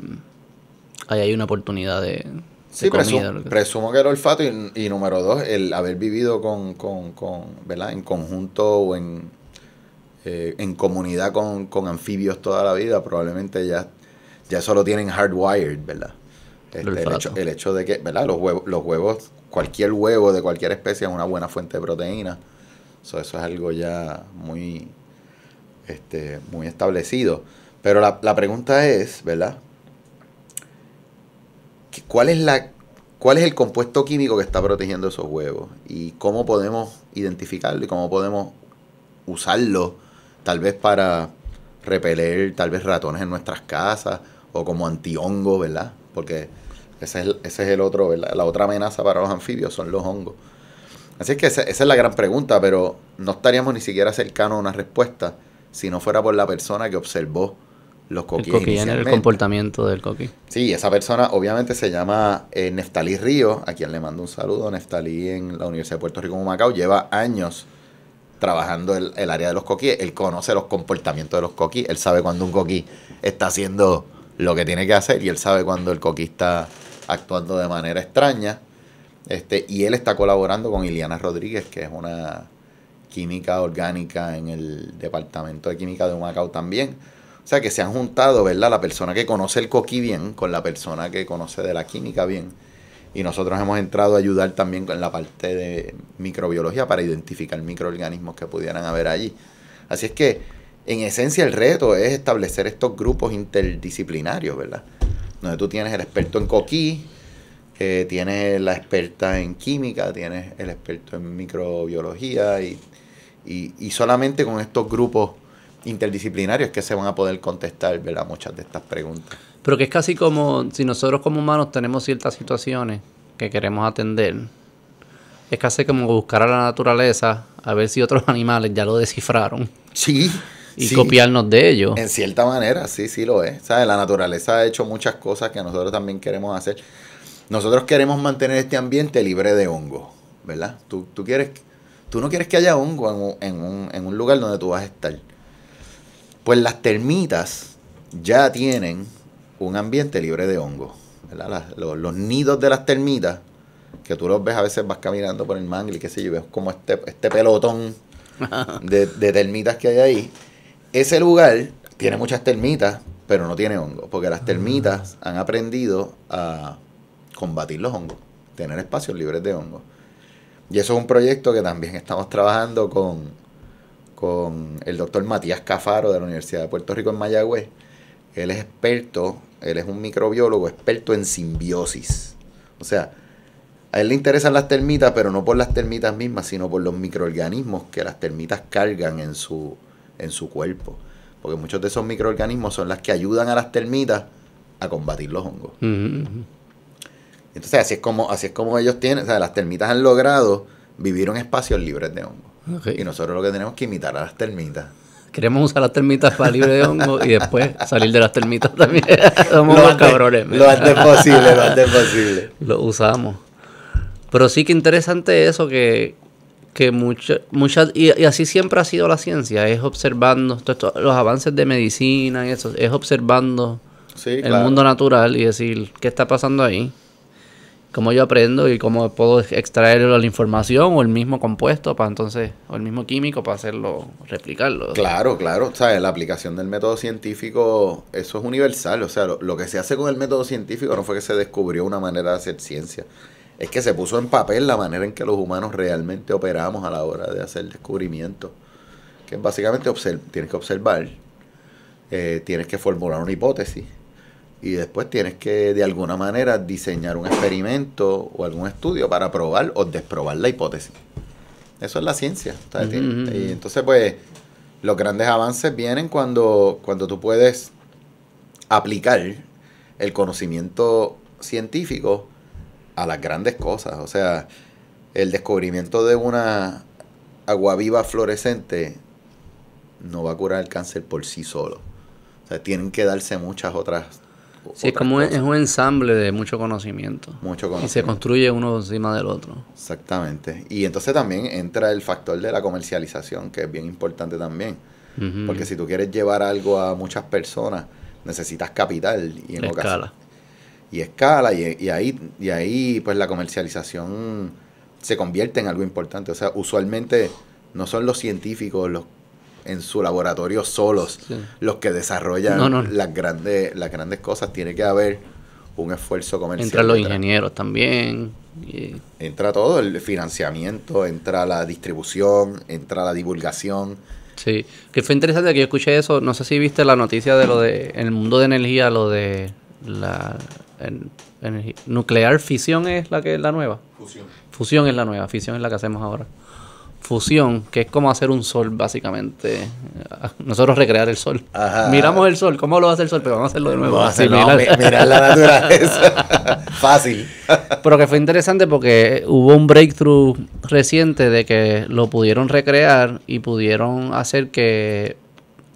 ahí hay una oportunidad de... sí, presumo, que el olfato y, número dos, el haber vivido con, con, con ¿verdad? en conjunto o en, eh, en comunidad con, anfibios toda la vida, probablemente ya, ya tienen hardwired, ¿verdad? Este, el, hecho, de que, ¿verdad? Los huevos, los huevos, cualquier huevo de cualquier especie es una buena fuente de proteína. So, eso es algo ya muy, este, muy establecido. Pero la, pregunta es, ¿verdad? ¿Cuál es, la, ¿Cuál es el compuesto químico que está protegiendo esos huevos? ¿Y cómo podemos identificarlo y cómo podemos usarlo tal vez para repeler tal vez ratones en nuestras casas o como antihongo, ¿verdad? Porque ese es, el, otro, la otra amenaza para los anfibios son los hongos. Así es que esa, es la gran pregunta, pero no estaríamos ni siquiera cercanos a una respuesta si no fuera por la persona que observó los coquíes. El coquí en el comportamiento del coquí. Sí, esa persona obviamente se llama eh, Neftalí Río, a quien le mando un saludo. Neftalí en la Universidad de Puerto Rico en Macao lleva años trabajando el, el, área de los coquíes. Él conoce los comportamientos de los coquíes. Él sabe cuando un coquí está haciendo lo que tiene que hacer y él sabe cuando el coquí está actuando de manera extraña. Este, y él está colaborando con Iliana Rodríguez, que es una química orgánica en el Departamento de Química de Humacao también. O sea que se han juntado, ¿verdad? La persona que conoce el coquí bien con la persona que conoce de la química bien. Y nosotros hemos entrado a ayudar también con la parte de microbiología para identificar microorganismos que pudieran haber allí. Así es que, en esencia, el reto es establecer estos grupos interdisciplinarios, ¿verdad? donde tú tienes el experto en coquí, eh, tienes la experta en química, tienes el experto en microbiología y, solamente con estos grupos interdisciplinarios que se van a poder contestar ¿verdad? muchas de estas preguntas. Pero que es casi como si nosotros como humanos tenemos ciertas situaciones que queremos atender, es casi como buscar a la naturaleza a ver si otros (laughs) animales ya lo descifraron. Sí y copiarnos de ellos. En cierta manera, sí, sí lo es. ¿Sabes? La naturaleza ha hecho muchas cosas que nosotros también queremos hacer. Nosotros queremos mantener este ambiente libre de hongo. ¿verdad? Tú, quieres, tú no quieres que haya hongo en, un, lugar donde tú vas a estar. Pues las termitas ya tienen un ambiente libre de hongos. los, nidos de las termitas, que tú los ves a veces vas caminando por el mangle, y qué sé yo, ves como este, este pelotón (laughs) de, de termitas que hay ahí ese lugar tiene muchas termitas, pero no tiene hongos, porque las ah. termitas han aprendido a combatir los hongos, tener espacios libres de hongos. Y eso es un proyecto que también estamos trabajando con, con el doctor Matías Cafaro de la Universidad de Puerto Rico en Mayagüez. Él es experto, él es un microbiólogo experto en simbiosis. O sea, a él le interesan las termitas, pero no por las termitas mismas, sino por los microorganismos que las termitas cargan en su, en su cuerpo. Porque muchos de esos microorganismos son las que ayudan a las termitas a combatir los hongos. Entonces, así es como, así es como ellos tienen, o sea, las termitas han logrado vivir en espacios libres de hongos. Y nosotros lo que tenemos que imitar a las termitas. Queremos usar las termitas para libre de hongos y después salir de las termitas también. (laughs) Somos lo cabrones. Lo antes posible, lo antes posible. (laughs) Lo usamos. Pero sí que interesante eso que, que mucha, y, así siempre ha sido la ciencia, es observando los avances de medicina y eso, es observando el mundo natural y decir qué está pasando ahí, cómo yo aprendo y cómo puedo extraer la información o el mismo compuesto para entonces, o el mismo químico para hacerlo, replicarlo. Claro, claro, o la aplicación del método científico, eso es universal, o sea, lo que se hace con el método científico no fue que se descubrió una manera de hacer ciencia, es que se puso en papel la manera en que los humanos realmente operamos a la hora de hacer descubrimientos. Que básicamente tienes que observar, eh, tienes que formular una hipótesis y después tienes que de alguna manera diseñar un experimento o algún estudio para probar o desprobar la hipótesis. Eso es la ciencia. Y entonces, pues, los grandes avances vienen cuando, cuando tú puedes aplicar el conocimiento científico a las grandes cosas. O sea, el descubrimiento de una agua viva fluorescente no va a curar el cáncer por sí solo. O sea, tienen que darse muchas otras. Sí, como es un ensamble de mucho conocimiento. Mucho conocimiento. Y se construye uno encima del otro. Exactamente. Y entonces también entra el factor de la comercialización, que es bien importante también. Porque si tú quieres llevar algo a muchas personas, necesitas capital y en, ocasiones y escala y, ahí, y ahí pues la comercialización se convierte en algo importante. O sea, usualmente no son los científicos los en su laboratorio solos los que desarrollan Las, grandes, las grandes cosas. Tiene que haber un esfuerzo comercial. Entran los ingenieros también. Entra todo, el financiamiento, entra la distribución, entra la divulgación. Sí, que fue interesante que yo escuché eso. No sé si viste la noticia de lo de en el mundo de energía, lo de la, en, nuclear fisión es la que la nueva. Fusión. Fusión es la nueva, fisión es la que hacemos ahora. Fusión, que es como hacer un sol, básicamente. (laughs) Nosotros recrear el sol. Miramos el sol, ¿cómo lo hace el sol? Pero vamos a hacerlo de nuevo. mirar la naturaleza. (laughs) Fácil. Pero que fue interesante porque hubo un breakthrough reciente de que lo pudieron recrear y pudieron hacer que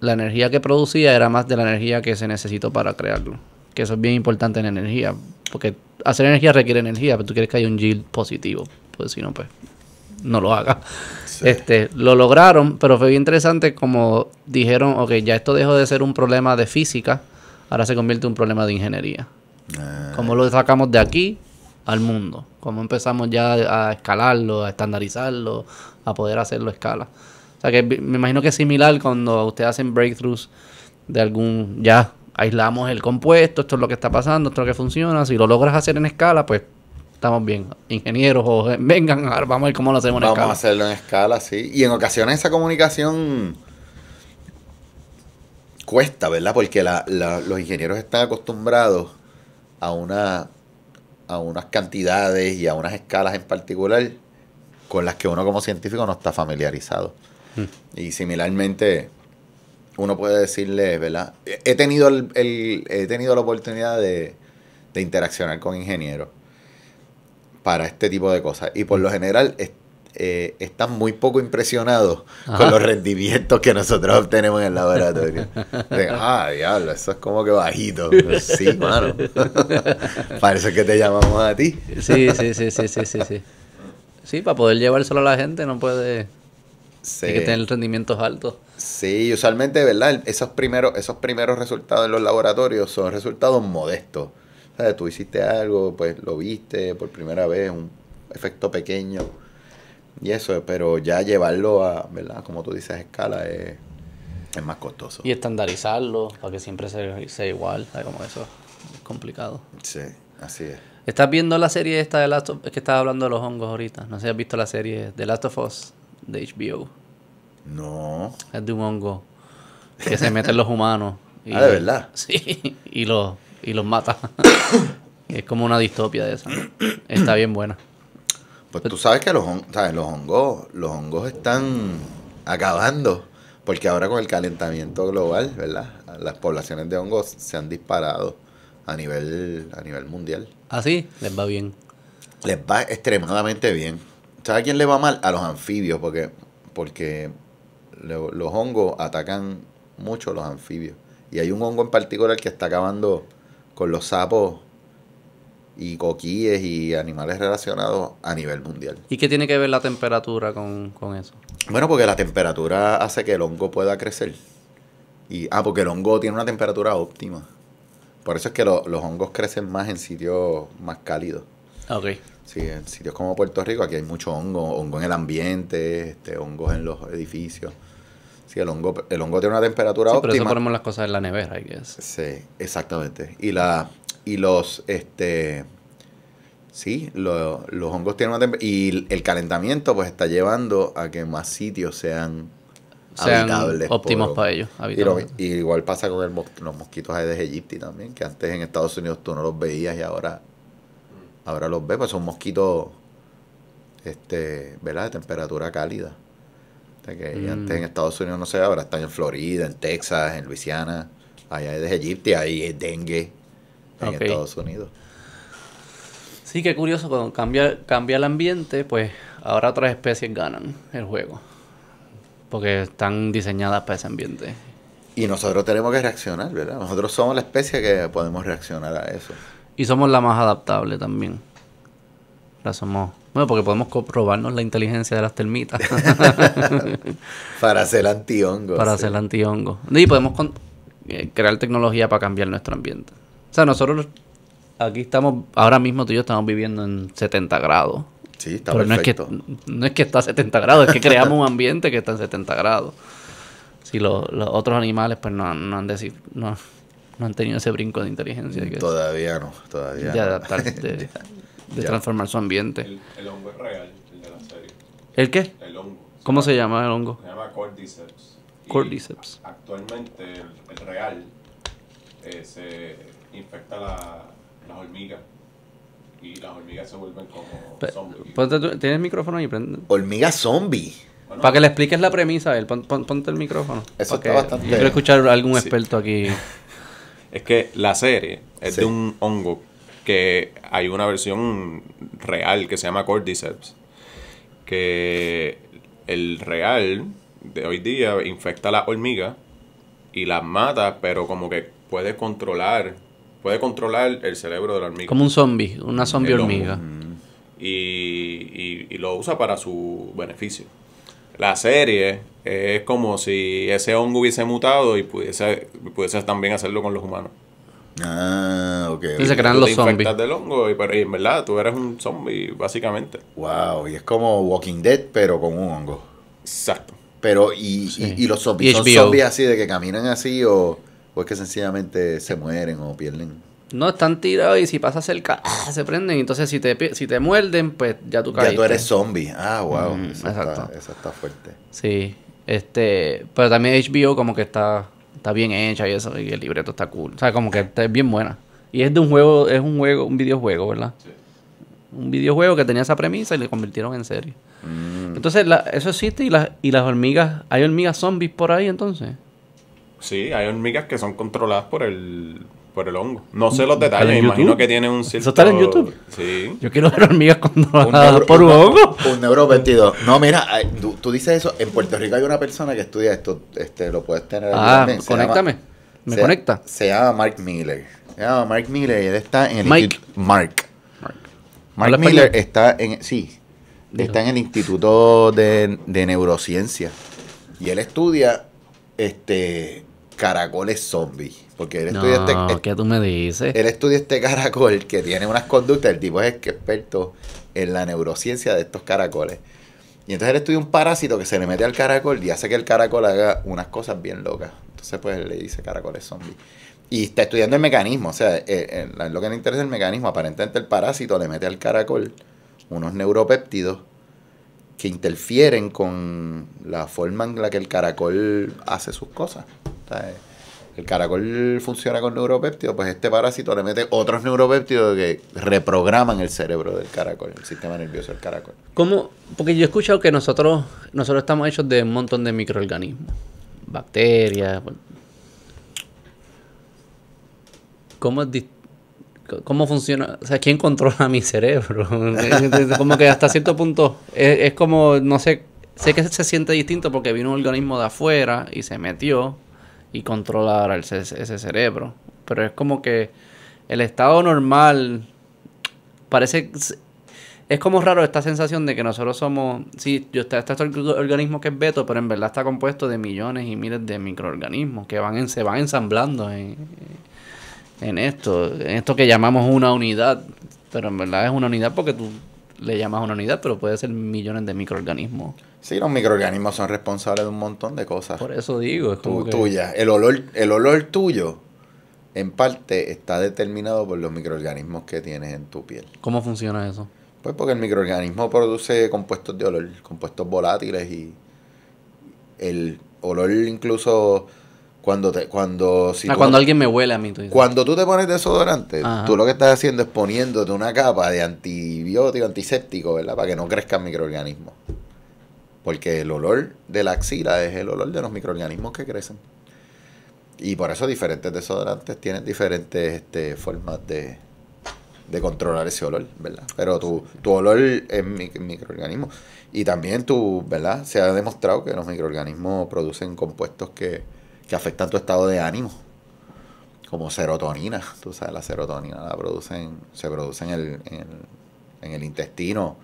la energía que producía era más de la energía que se necesitó para crearlo que eso es bien importante en energía, porque hacer energía requiere energía, pero tú quieres que haya un yield positivo, pues si no, pues no lo haga. Este, lo lograron, pero fue bien interesante como dijeron, ok, ya esto dejó de ser un problema de física, ahora se convierte en un problema de ingeniería. Eh. ¿Cómo lo sacamos de aquí al mundo? ¿Cómo empezamos ya a escalarlo, a estandarizarlo, a poder hacerlo a escala? O sea que me imagino que es similar cuando ustedes hacen breakthroughs de algún ya aislamos el compuesto, esto es lo que está pasando, esto es lo que funciona, si lo logras hacer en escala, pues estamos bien. Ingenieros, eh, vengan, (laughs) vamos a ver cómo lo hacemos en escala. Vamos a hacerlo en escala, sí. Y en ocasiones esa comunicación cuesta, ¿verdad? Porque los ingenieros están acostumbrados a, una, a unas cantidades y a unas escalas en particular con las que uno como científico no está familiarizado. Mm. Y similarmente, uno puede decirle, ¿verdad? He tenido, el, he tenido la oportunidad de, interaccionar con ingenieros para este tipo de cosas. Y por lo general eh, están muy poco impresionados con los rendimientos que nosotros obtenemos en el laboratorio. (laughs) ah, diablo, eso es como que bajito. (laughs) sí, mano. (laughs) Parece que te llamamos a ti. sí, sí, sí, sí, sí, sí, sí. para poder llevárselo a la gente no puede... Sí. que tener rendimientos altos. Sí, usualmente, ¿verdad? Esos primeros, esos primeros resultados en los laboratorios son resultados modestos. O tú hiciste algo, pues lo viste por primera vez, un efecto pequeño y eso, pero ya llevarlo a, ¿verdad? Como tú dices, escala es, más costoso. Y estandarizarlo para que siempre sea, sea igual, ¿sabes? Como eso es complicado. Sí, así es. Estás viendo la serie esta de Last of Es que estaba hablando de los hongos ahorita. No sé si has visto la serie de Last of Us de HBO. No. Es de un hongo que se mete en los humanos. Y, (laughs) ah, de verdad. (laughs) Sí, y los, y los mata. (coughs) es como una distopia de esa. Está bien buena. Pues tú sabes que los, los hongos, los hongos están acabando. Porque ahora con el calentamiento global, ¿verdad? Las poblaciones de hongos se han disparado a nivel, a nivel mundial. ¿Ah, sí? Les va bien. Les va extremadamente bien. ¿Sabes a quién le va mal? A los anfibios, porque, porque los hongos atacan mucho los anfibios. Y hay un hongo en particular que está acabando con los sapos y coquíes y animales relacionados a nivel mundial. ¿Y qué tiene que ver la temperatura con, eso? Bueno, porque la temperatura hace que el hongo pueda crecer. Y, ah, porque el hongo tiene una temperatura óptima. Por eso es que los hongos crecen más en sitios más cálidos. Ah, ok. Sí, en sitios como Puerto Rico, aquí hay mucho hongo, hongo en el ambiente, este, hongos en los edificios el hongo, el hongo tiene una temperatura óptima. Pero eso ponemos las cosas en la nevera, Sí, exactamente. Y la y los este sí, los hongos tienen una temperatura y el calentamiento pues está llevando a que más sitios sean, sean habitables óptimos para ellos. Y igual pasa con los mosquitos Aedes aegypti también, que antes en Estados Unidos tú no los veías y ahora ahora los ves, pues son mosquitos este, ¿verdad? de temperatura cálida. Este, que antes mm. en Estados Unidos no sé, ahora están en Florida, en Texas, en Luisiana, allá es de Egipto y ahí es dengue en Estados Unidos. Sí, qué curioso, cuando cambia, cambia el ambiente, pues ahora otras especies ganan el juego. Porque están diseñadas para ese ambiente. Y nosotros tenemos que reaccionar, ¿verdad? Nosotros somos la especie que podemos reaccionar a eso. Y somos la más adaptable también. La somos bueno, porque podemos probarnos la inteligencia de las termitas. (laughs) para hacer antihongos. Para hacer anti Y podemos eh, crear tecnología para cambiar nuestro ambiente. O sea, nosotros aquí estamos, ahora mismo tú y yo estamos viviendo en 70 grados. Sí, está Pero No es, que, no es que está a 70 grados, es que creamos un ambiente que está en 70 grados. Si los otros animales pues no, han no, han tenido ese brinco de inteligencia. todavía no, todavía. De (laughs) de transformar su ambiente. El, hongo es real, el de la serie. ¿El qué? El hongo. ¿Cómo se, llama, el hongo? Se llama Cordyceps. Cordyceps. actualmente el, real eh, se infecta las hormigas. Y las hormigas se vuelven como zombies. ¿Tienes el micrófono ahí? Prende? Hormiga zombie. para que le expliques la premisa, él, ponte el micrófono. Eso está bastante. Yo quiero escuchar a algún experto aquí. (laughs) Es que la serie es de un hongo que hay una versión real que se llama Cordyceps, que el real de hoy día infecta a las hormigas y las mata, pero como que puede controlar, puede controlar el cerebro de la hormiga. Como un zombie, una zombie hormiga. Y, lo usa para su beneficio la serie es como si ese hongo hubiese mutado y pudiese, pudiese también hacerlo con los humanos. Ah. Ah, y se crean los zombies. hongo, y, en verdad tú eres un zombie, básicamente. Wow, y es como Walking Dead, pero con un hongo. Exacto. Pero, y, y, los zombies, son zombies así de que caminan así o, es que sencillamente se mueren o pierden. No, están tirados y si pasas cerca, ¡ah! se prenden. Entonces, si te, si te muerden, pues ya tú caes. Ya tú eres zombie. Ah, wow. exacto. está fuerte. Sí. Este, pero también HBO como que está, está bien hecha y eso, y el libreto está cool. O sea, como que está bien buena. Y es de un juego, es un juego, un videojuego, ¿verdad? Sí. Un videojuego que tenía esa premisa y le convirtieron en serie. Mm. Entonces, eso existe y, las y las hormigas, ¿hay hormigas zombies por ahí entonces? Sí, hay hormigas que son controladas por el por el hongo. No sé los detalles, me imagino que tiene un cierto... ¿Eso está en YouTube? Sí. Yo quiero ver hormigas controladas por un hongo. Un euro 22. No, mira, tú, dices eso. En Puerto Rico hay una persona que estudia esto. Este, lo puedes tener. Ah, conéctame. me conecta. Se llama Mark Miller ya, Mark Miller, él está en el Mark. Mark, Mark Miller está en, sí, está en el Instituto de, Neurociencia. Y él estudia este caracoles zombies. Porque él estudia este- no, ¿Qué tú me dices? Él estudia este caracol que tiene unas conductas. El tipo es experto en la neurociencia de estos caracoles. Y entonces él estudia un parásito que se le mete al caracol y hace que el caracol haga unas cosas bien locas. Entonces, pues él le dice caracoles zombies. Y está estudiando el mecanismo, o sea, eh, eh, lo que le interesa es el mecanismo. Aparentemente el parásito le mete al caracol unos neuropéptidos que interfieren con la forma en la que el caracol hace sus cosas. Eh, el caracol funciona con neuropéptidos, pues este parásito le mete otros neuropéptidos que reprograman el cerebro del caracol, el sistema nervioso del caracol. ¿Cómo? Porque yo he escuchado que nosotros, nosotros estamos hechos de un montón de microorganismos, bacterias, cómo ¿Cómo funciona? O sea, ¿quién controla mi cerebro? (laughs) como que hasta cierto punto es, como, no sé, sé que se siente distinto porque vino un organismo de afuera y se metió y controla ese, cerebro. Pero es como que el estado normal parece... Es como raro esta sensación de que nosotros somos... Sí, yo está, está este organismo que es Beto, pero en verdad está compuesto de millones y miles de microorganismos que van se van ensamblando en en esto, en esto que llamamos una unidad, pero en verdad es una unidad porque tú le llamas una unidad, pero puede ser millones de microorganismos. Sí, los microorganismos son responsables de un montón de cosas. Por eso digo, tuya. El olor, el olor tuyo, en parte, está determinado por los microorganismos que tienes en tu piel. ¿Cómo funciona eso? Pues porque el microorganismo produce compuestos de olor, compuestos volátiles y el olor incluso cuando te, cuando si ah, cuando alguien me huele a mí. Cuando tú te pones desodorante, tú lo que estás haciendo es poniéndote una capa de antibiótico, antiséptico, ¿verdad? Para que no crezcan microorganismos. Porque el olor de la axila es el olor de los microorganismos que crecen. Y por eso diferentes desodorantes tienen diferentes este, formas de, controlar ese olor, ¿verdad? Pero tu, tu olor es microorganismo. Y también tu, ¿verdad? Se ha demostrado que los microorganismos producen compuestos que que afectan tu estado de ánimo, como serotonina. Tú sabes, la serotonina la producen, se produce en el, en, el intestino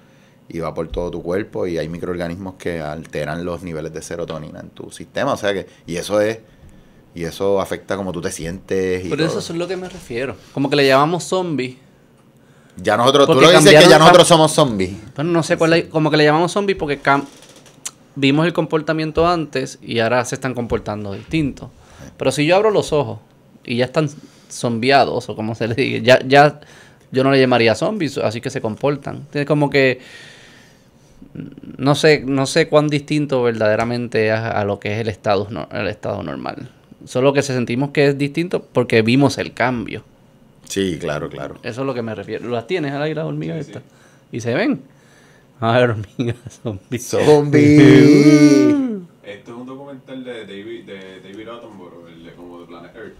y va por todo tu cuerpo y hay microorganismos que alteran los niveles de serotonina en tu sistema. O sea que, y eso es, y eso afecta como tú te sientes. Y Pero eso es lo que me refiero. Como que le llamamos zombies. Ya nosotros, tú dices que ya nosotros somos zombies. Pero no sé cuál como que le llamamos zombies porque vimos el comportamiento antes y ahora se están comportando distinto. Pero si yo abro los ojos y ya están zombiados, o como se les diga, ya, ya yo no le llamaría zombies, así que se comportan. Es como que no sé, no sé cuán distinto verdaderamente es a, lo que es el estado, el estado normal. Solo que se sentimos que es distinto porque vimos el cambio. Sí, claro, claro. Eso es lo que me refiero. Las tienes al aire, las hormigas Y se ven. A ah, ver, (laughs) hormigas zombie. ¡Zombie! Este es un documental de David, de David Attenborough, el de, como de Planet Earth.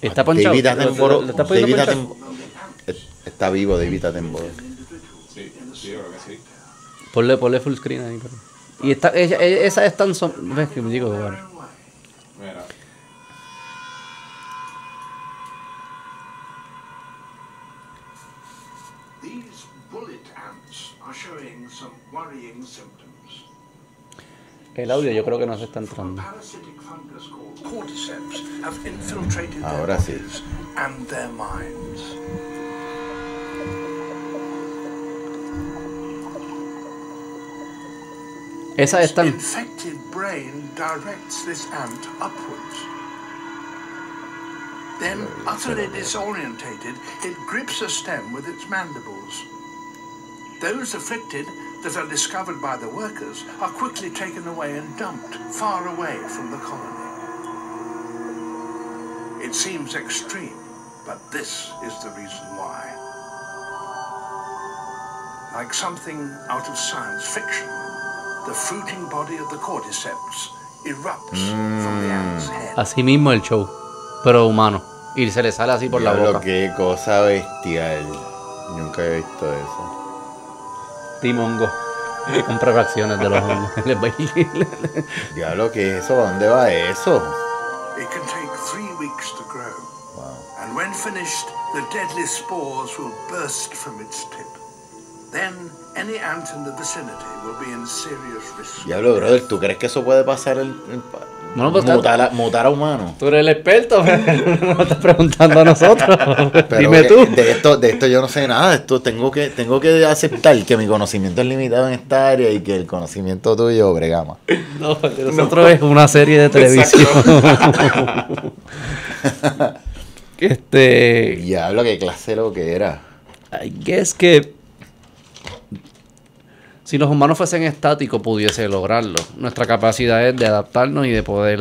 Está ponchado. David Attenborough. ¿Lo, lo, lo está, David está vivo David Attenborough. Sí, sí, creo que sí. Ponle, ponle full screen ahí. Pero. Y esta, ella, esa es tan... ¿Ves que me digo? Bueno. El audio yo creo que no se está entrando. Ahora sí. Esa es Then, utterly disorientated, it grips a stem with its mandibles. Those afflicted that are discovered by the workers are quickly taken away and dumped far away from the colony. It seems extreme, but this is the reason why. Like something out of science fiction, the fruiting body of the cordyceps erupts mm. from the ant's head. Así mismo el show, pero humano. Y se le sale así por Diablo, la boca. qué cosa bestial. Nunca he visto eso. Team Hongo. Comprar acciones de los (laughs) hongos. Diablo, ¿qué es eso? dónde va eso? It can take three weeks to grow. Wow. And when finished, the deadly spores will burst from its tip. Then hablo, brother, ¿tú crees que eso puede pasar en, pues, mutar, a, mutar, Tú eres el experto, (laughs) no estás preguntando a nosotros. (laughs) Dime tú. De esto, yo no sé nada. Esto tengo que, tengo que aceptar que mi conocimiento es limitado en esta área y que el conocimiento tuyo bregama. Pues, no, nosotros es una serie de televisión. (laughs) este. Diablo, que clase lo que era. I guess que si los humanos fuesen estáticos, pudiese lograrlo. Nuestra capacidad es de adaptarnos y de poder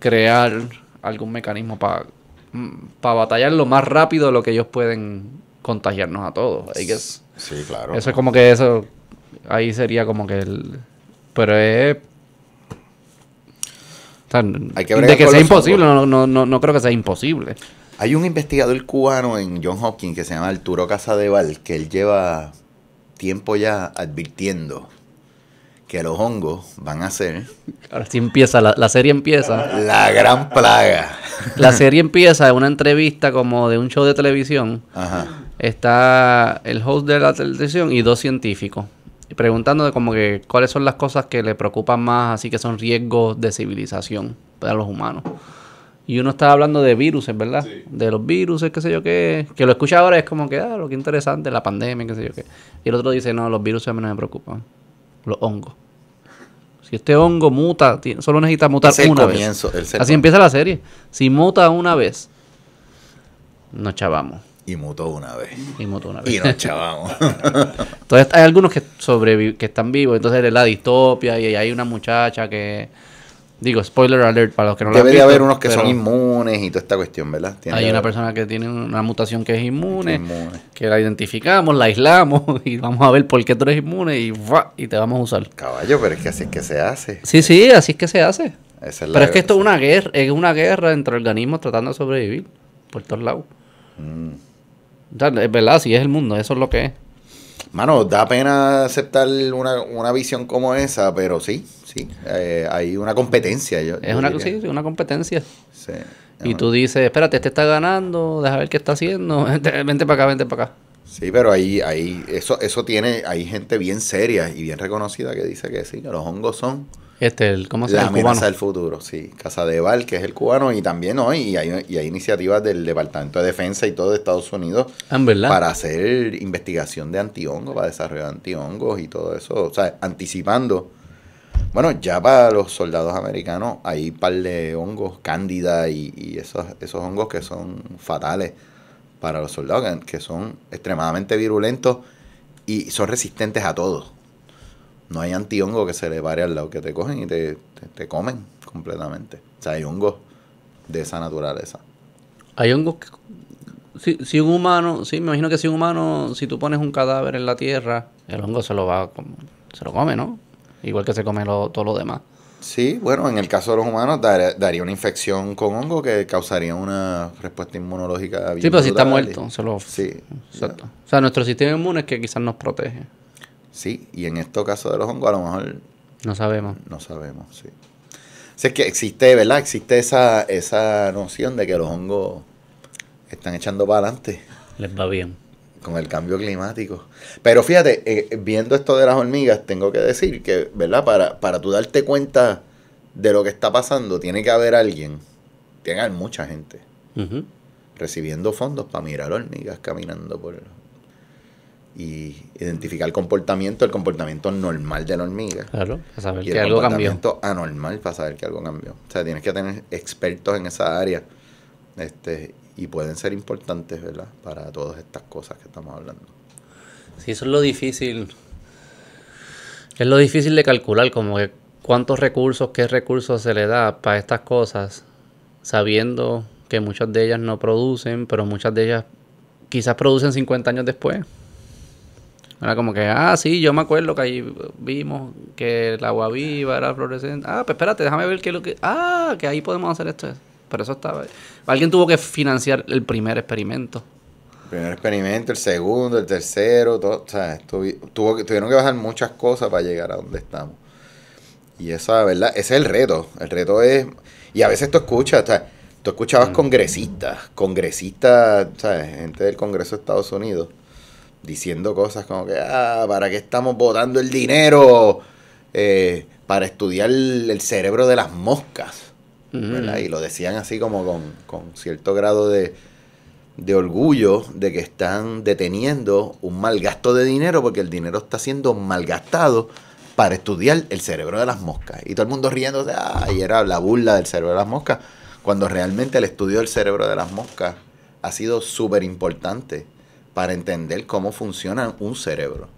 crear algún mecanismo para mm, batallar lo más rápido lo que ellos pueden contagiarnos a todos. Sí, claro. Eso es como que eso. Ahí sería como que el. Pero es. Hay de que sea imposible, no, creo que sea imposible. Hay un investigador cubano en John Hopkins que se llama Arturo Casadeval, que él lleva tiempo ya advirtiendo que los hongos van a ser. Ahora sí empieza, la, serie empieza. La gran plaga. La serie empieza en una entrevista como de un show de televisión. Está el host de la televisión y dos científicos. Preguntando como que cuáles son las cosas que le preocupan más, así que son riesgos de civilización para los humanos. Y uno estaba hablando de virus, ¿verdad? De los virus, qué sé yo qué. Que lo escucha ahora es como que, ah, lo que interesante, la pandemia, qué sé yo qué. Y el otro dice, no, los virus a mí no me preocupan. Los hongos. Si este hongo muta, solo necesita mutar una vez. Así empieza la serie. Si muta una vez, nos chavamos. Y mutó una vez. Y mutó una vez. Y nos chavamos. (laughs) entonces hay algunos que, que están vivos. Entonces es la distopia y hay una muchacha que Digo, spoiler alert para los que no lo han Debería haber unos que son inmunes y toda esta cuestión, ¿verdad? hay una persona que tiene una mutación que es inmune, que la identificamos, la aislamos (laughs) y vamos a ver por qué tú eres inmune y, y te vamos a usar. Caballo, pero es que así es que se hace. Sí, sí, así es que se hace. pero es que esto es una guerra, es una guerra entre organismos tratando de sobrevivir por todos lados. Mm. es verdad, sí es el mundo, eso es lo que es. Mano, da pena aceptar una visión como esa, pero sí, eh, hay una competencia. es una, competencia. Y tú dices, espérate, este está ganando, deja ver qué está haciendo, (laughs) vente, para acá, vente para acá. Sí, pero ahí, ahí, eso, eso tiene, hay gente bien seria y bien reconocida que dice que sí, que los hongos son este, el, ¿cómo se llama? La del futuro, sí. Casa de Val, que es el cubano, y también hoy y hay, iniciativas del Departamento de Defensa y todo de Estados Unidos ah, para hacer investigación de antihongos, para desarrollar antihongos y todo eso, o sea, anticipando bueno, ya para los soldados americanos hay un par de hongos, cándida y, esos, esos, hongos que son fatales para los soldados, que, son extremadamente virulentos y son resistentes a todo. No hay antihongo que se le pare al lado, que te cogen y te, comen completamente. O sea, hay hongos de esa naturaleza. Hay hongos que... Si, un humano, sí, me imagino que si un humano, si tú pones un cadáver en la tierra, el hongo se lo va se lo come, ¿no? igual que se come todo lo demás. Sí, bueno, en el caso de los humanos daría una infección con hongo que causaría una respuesta inmunológica Sí, pero si está muerto, se lo... Sí. Exacto. O sea, nuestro sistema inmune es que quizás nos protege. Sí, y en estos caso de los hongos a lo mejor... No sabemos. No sabemos, sí. O es que existe, ¿verdad? Existe esa, esa noción de que los hongos están echando para adelante. Les va bien con el cambio climático. Pero fíjate, eh, viendo esto de las hormigas, tengo que decir que, ¿verdad? Para, para tú darte cuenta de lo que está pasando, tiene que haber alguien, tiene que haber mucha gente, recibiendo fondos para mirar hormigas caminando por... Y identificar el comportamiento, el comportamiento normal de la hormiga. Claro, para saber que algo cambió. comportamiento anormal para saber que algo cambió. O sea, tienes que tener expertos en esa área. Este, y pueden ser importantes, ¿verdad? Para todas estas cosas que estamos hablando. Sí, eso es lo difícil. Es lo difícil de calcular, como que cuántos recursos, qué recursos se le da para estas cosas, sabiendo que muchas de ellas no producen, pero muchas de ellas quizás producen 50 años después. Era como que, ah, sí, yo me acuerdo que ahí vimos que el agua viva era fluorescente. Ah, pues espérate, déjame ver qué es lo que. Ah, que ahí podemos hacer esto pero eso estaba. Alguien tuvo que financiar el primer experimento. El primer experimento, el segundo, el tercero, todo, o sea, tuvieron que bajar muchas cosas para llegar a donde estamos. Y esa, ¿verdad? Ese es el reto. El reto es. Y a veces tú escuchas, o tú escuchabas mm. congresistas, congresistas, Gente del Congreso de Estados Unidos diciendo cosas como que, ah, ¿para qué estamos votando el dinero? Eh, para estudiar el cerebro de las moscas. Mm. Y lo decían así como con, con cierto grado de, orgullo de que están deteniendo un mal gasto de dinero porque el dinero está siendo malgastado para estudiar el cerebro de las moscas. Y todo el mundo riéndose, ah, era la burla del cerebro de las moscas, cuando realmente el estudio del cerebro de las moscas ha sido súper importante para entender cómo funciona un cerebro.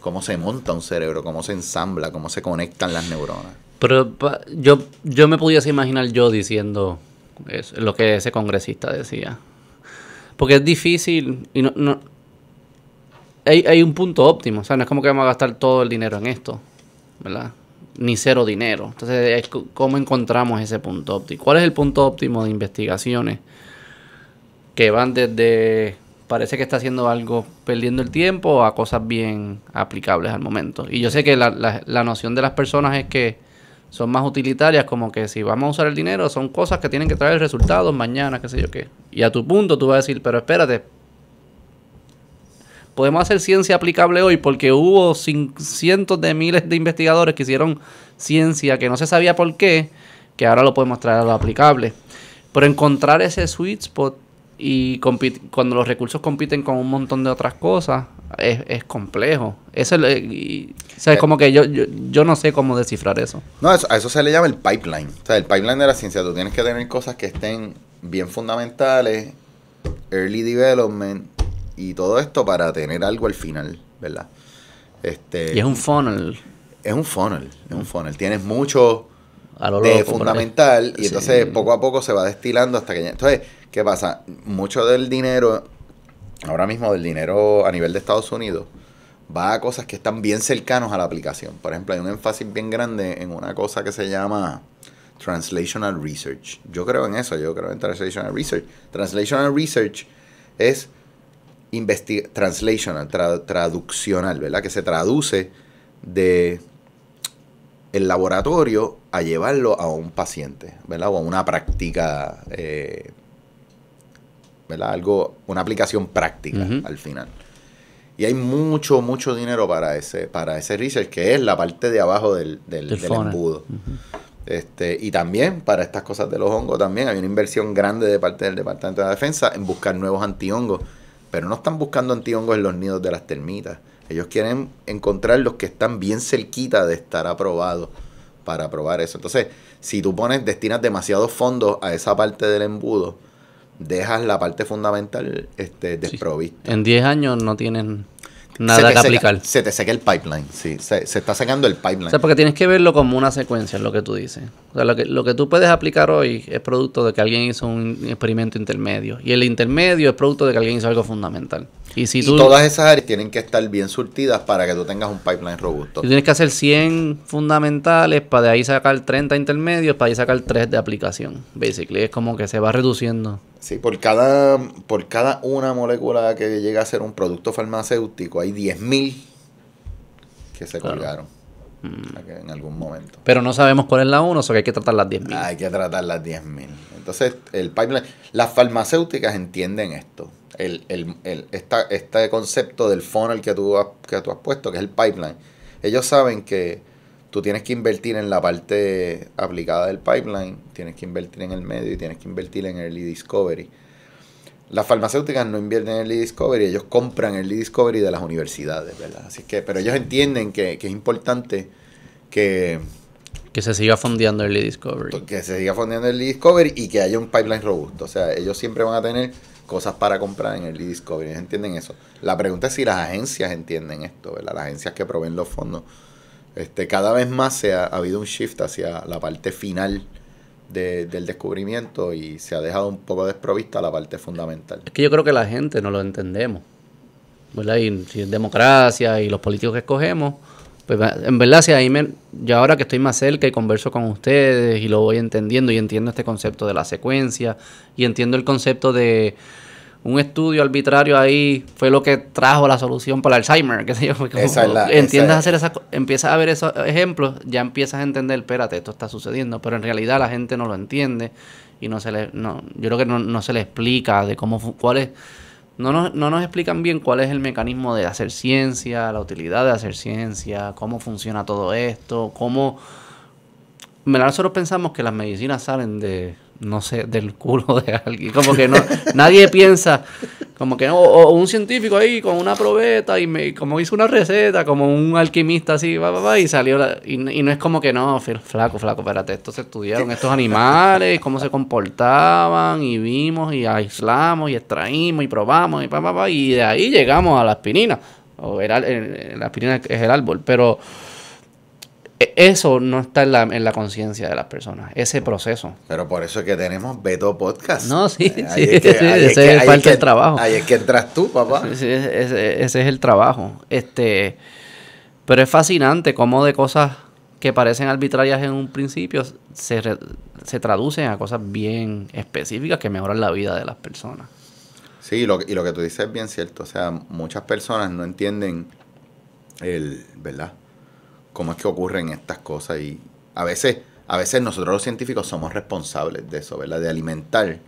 Cómo se monta un cerebro, cómo se ensambla, cómo se conectan las neuronas. Pero yo, yo me pudiese imaginar yo diciendo lo que ese congresista decía. Porque es difícil y no... hay, hay, un punto óptimo, o sea, no es como que vamos a gastar todo el dinero en esto, ¿verdad? Ni cero dinero. Entonces, ¿cómo encontramos ese punto óptimo? ¿Cuál es el punto óptimo de investigaciones que van desde parece que está haciendo algo perdiendo el tiempo a cosas bien aplicables al momento. Y yo sé que la, la, noción de las personas es que son más utilitarias, como que si vamos a usar el dinero, son cosas que tienen que traer resultados mañana, qué sé yo qué. Y a tu punto tú vas a decir, pero espérate, podemos hacer ciencia aplicable hoy porque hubo cientos de miles de investigadores que hicieron ciencia que no se sabía por qué, que ahora lo podemos traer a lo aplicable. Pero encontrar ese sweet spot y cuando los recursos compiten con un montón de otras cosas, es, complejo. Eso es, eh, como que yo, yo, no sé cómo descifrar eso. No, a eso se le llama el pipeline. O sea, el pipeline de la ciencia. Tú tienes que tener cosas que estén bien fundamentales, early development y todo esto para tener algo al final, ¿verdad? Este, y es un funnel. Es un funnel, es un funnel. Tienes mucho de fundamental y entonces poco a poco se va destilando hasta que... entonces, ¿qué pasa? Mucho del dinero ahora mismo del dinero a nivel de Estados Unidos va a cosas que están bien cercanos a la aplicación. Por ejemplo, hay un énfasis bien grande en una cosa que se llama Translational Research. Yo creo en eso, yo creo en Translational Research. Translational Research es translational, traduccional, ¿verdad? Que se traduce de el laboratorio a llevarlo a un paciente, ¿verdad? O a una práctica eh, ¿verdad? Algo, una aplicación práctica al final. Y hay mucho, mucho dinero para ese, para ese research, que es la parte de abajo del, del, embudo. este, y también para estas cosas de los hongos, también hay una inversión grande de parte del Departamento de Defensa en buscar nuevos antihongos. Pero no están buscando antihongos en los nidos de las termitas. Ellos quieren encontrar los que están bien cerquita de estar aprobados para probar eso. Entonces, si tú pones, destinas demasiados fondos a esa parte del embudo, dejas la parte fundamental este, desprovista. En 10 años no tienen nada que aplicar. se te seca el pipeline, sí. Se, está secando el pipeline. O sea, porque tienes que verlo como una secuencia, lo que tú dices. O sea, lo que tú puedes aplicar hoy es producto de que alguien hizo un experimento intermedio. Y el intermedio es producto de que alguien hizo algo fundamental. Y, todas esas áreas tienen que estar bien surtidas para que tú tengas un pipeline robusto. Tú tienes que hacer 100 fundamentales para de ahí sacar 30 intermedios, para ahí sacar 3 de aplicación. Basically, es como que se va reduciendo. Sí, por cada, por cada una molécula que llega a ser un producto farmacéutico, hay 10.000 que se colgaron mm. en algún momento. Pero no sabemos cuál es la 1, o sea que hay que tratar las 10.000. Hay que tratar las 10.000. Entonces, el pipeline, las farmacéuticas entienden esto el, el, esta, este concepto del funnel que tú, has, que has puesto, que es el pipeline. Ellos saben que tú tienes que invertir en la parte aplicada del pipeline, tienes que invertir en el medio y tienes que invertir en early discovery. Las farmacéuticas no invierten en early discovery, ellos compran el early discovery de las universidades, ¿verdad? Así que, pero ellos entienden que, es importante que... Que se siga fondeando early discovery. Que se siga fondeando early discovery y que haya un pipeline robusto. O sea, ellos siempre van a tener cosas para comprar en el e-discovery. ¿Entienden eso? La pregunta es si las agencias entienden esto, ¿verdad? Las agencias que proveen los fondos. Este, cada vez más se ha, habido un shift hacia la parte final de, del descubrimiento y se ha dejado un poco desprovista la parte fundamental. Es que yo creo que la gente no lo entendemos. ¿Verdad? Y si es democracia y los políticos que escogemos, pues en verdad, si ahí yo ahora que estoy más cerca y converso con ustedes y lo voy entendiendo y entiendo este concepto de la secuencia y entiendo el concepto de un estudio arbitrario ahí fue lo que trajo la solución para el Alzheimer, (laughs) qué sé yo. hacer esa, empiezas a ver esos ejemplos, ya empiezas a entender, espérate, esto está sucediendo, pero en realidad la gente no lo entiende y no se le, no, yo creo que no, se le explica de cómo, cuál es no nos, no nos explican bien cuál es el mecanismo de hacer ciencia, la utilidad de hacer ciencia, cómo funciona todo esto, cómo... Nosotros pensamos que las medicinas salen de no sé, del culo de alguien. Como que no, nadie piensa, como que no, o, un científico ahí con una probeta y me, como hizo una receta, como un alquimista así, va, y salió. La, y, no es como que no, flaco, flaco, espérate, Estos estudiaron estos animales, cómo se comportaban, y vimos, y aislamos, y extraímos, y probamos, y pa, pa, y de ahí llegamos a la aspirina. O era... Eh, la aspirina es el árbol, pero. E-, eso no está en la, conciencia de las personas, ese proceso. Pero por eso es que tenemos Beto Podcast. No, sí, sí, ese es, que, trabajo. Ahí es que entras tú, papá. ese, es el trabajo. Este, pero es fascinante cómo de cosas que parecen arbitrarias en un principio se, traducen a cosas bien específicas que mejoran la vida de las personas. Sí, y lo, y lo que tú dices es bien cierto. O sea, muchas personas no entienden el, ¿verdad? cómo es que ocurren estas cosas y a veces, a veces nosotros los científicos somos responsables de eso, ¿verdad? De alimentar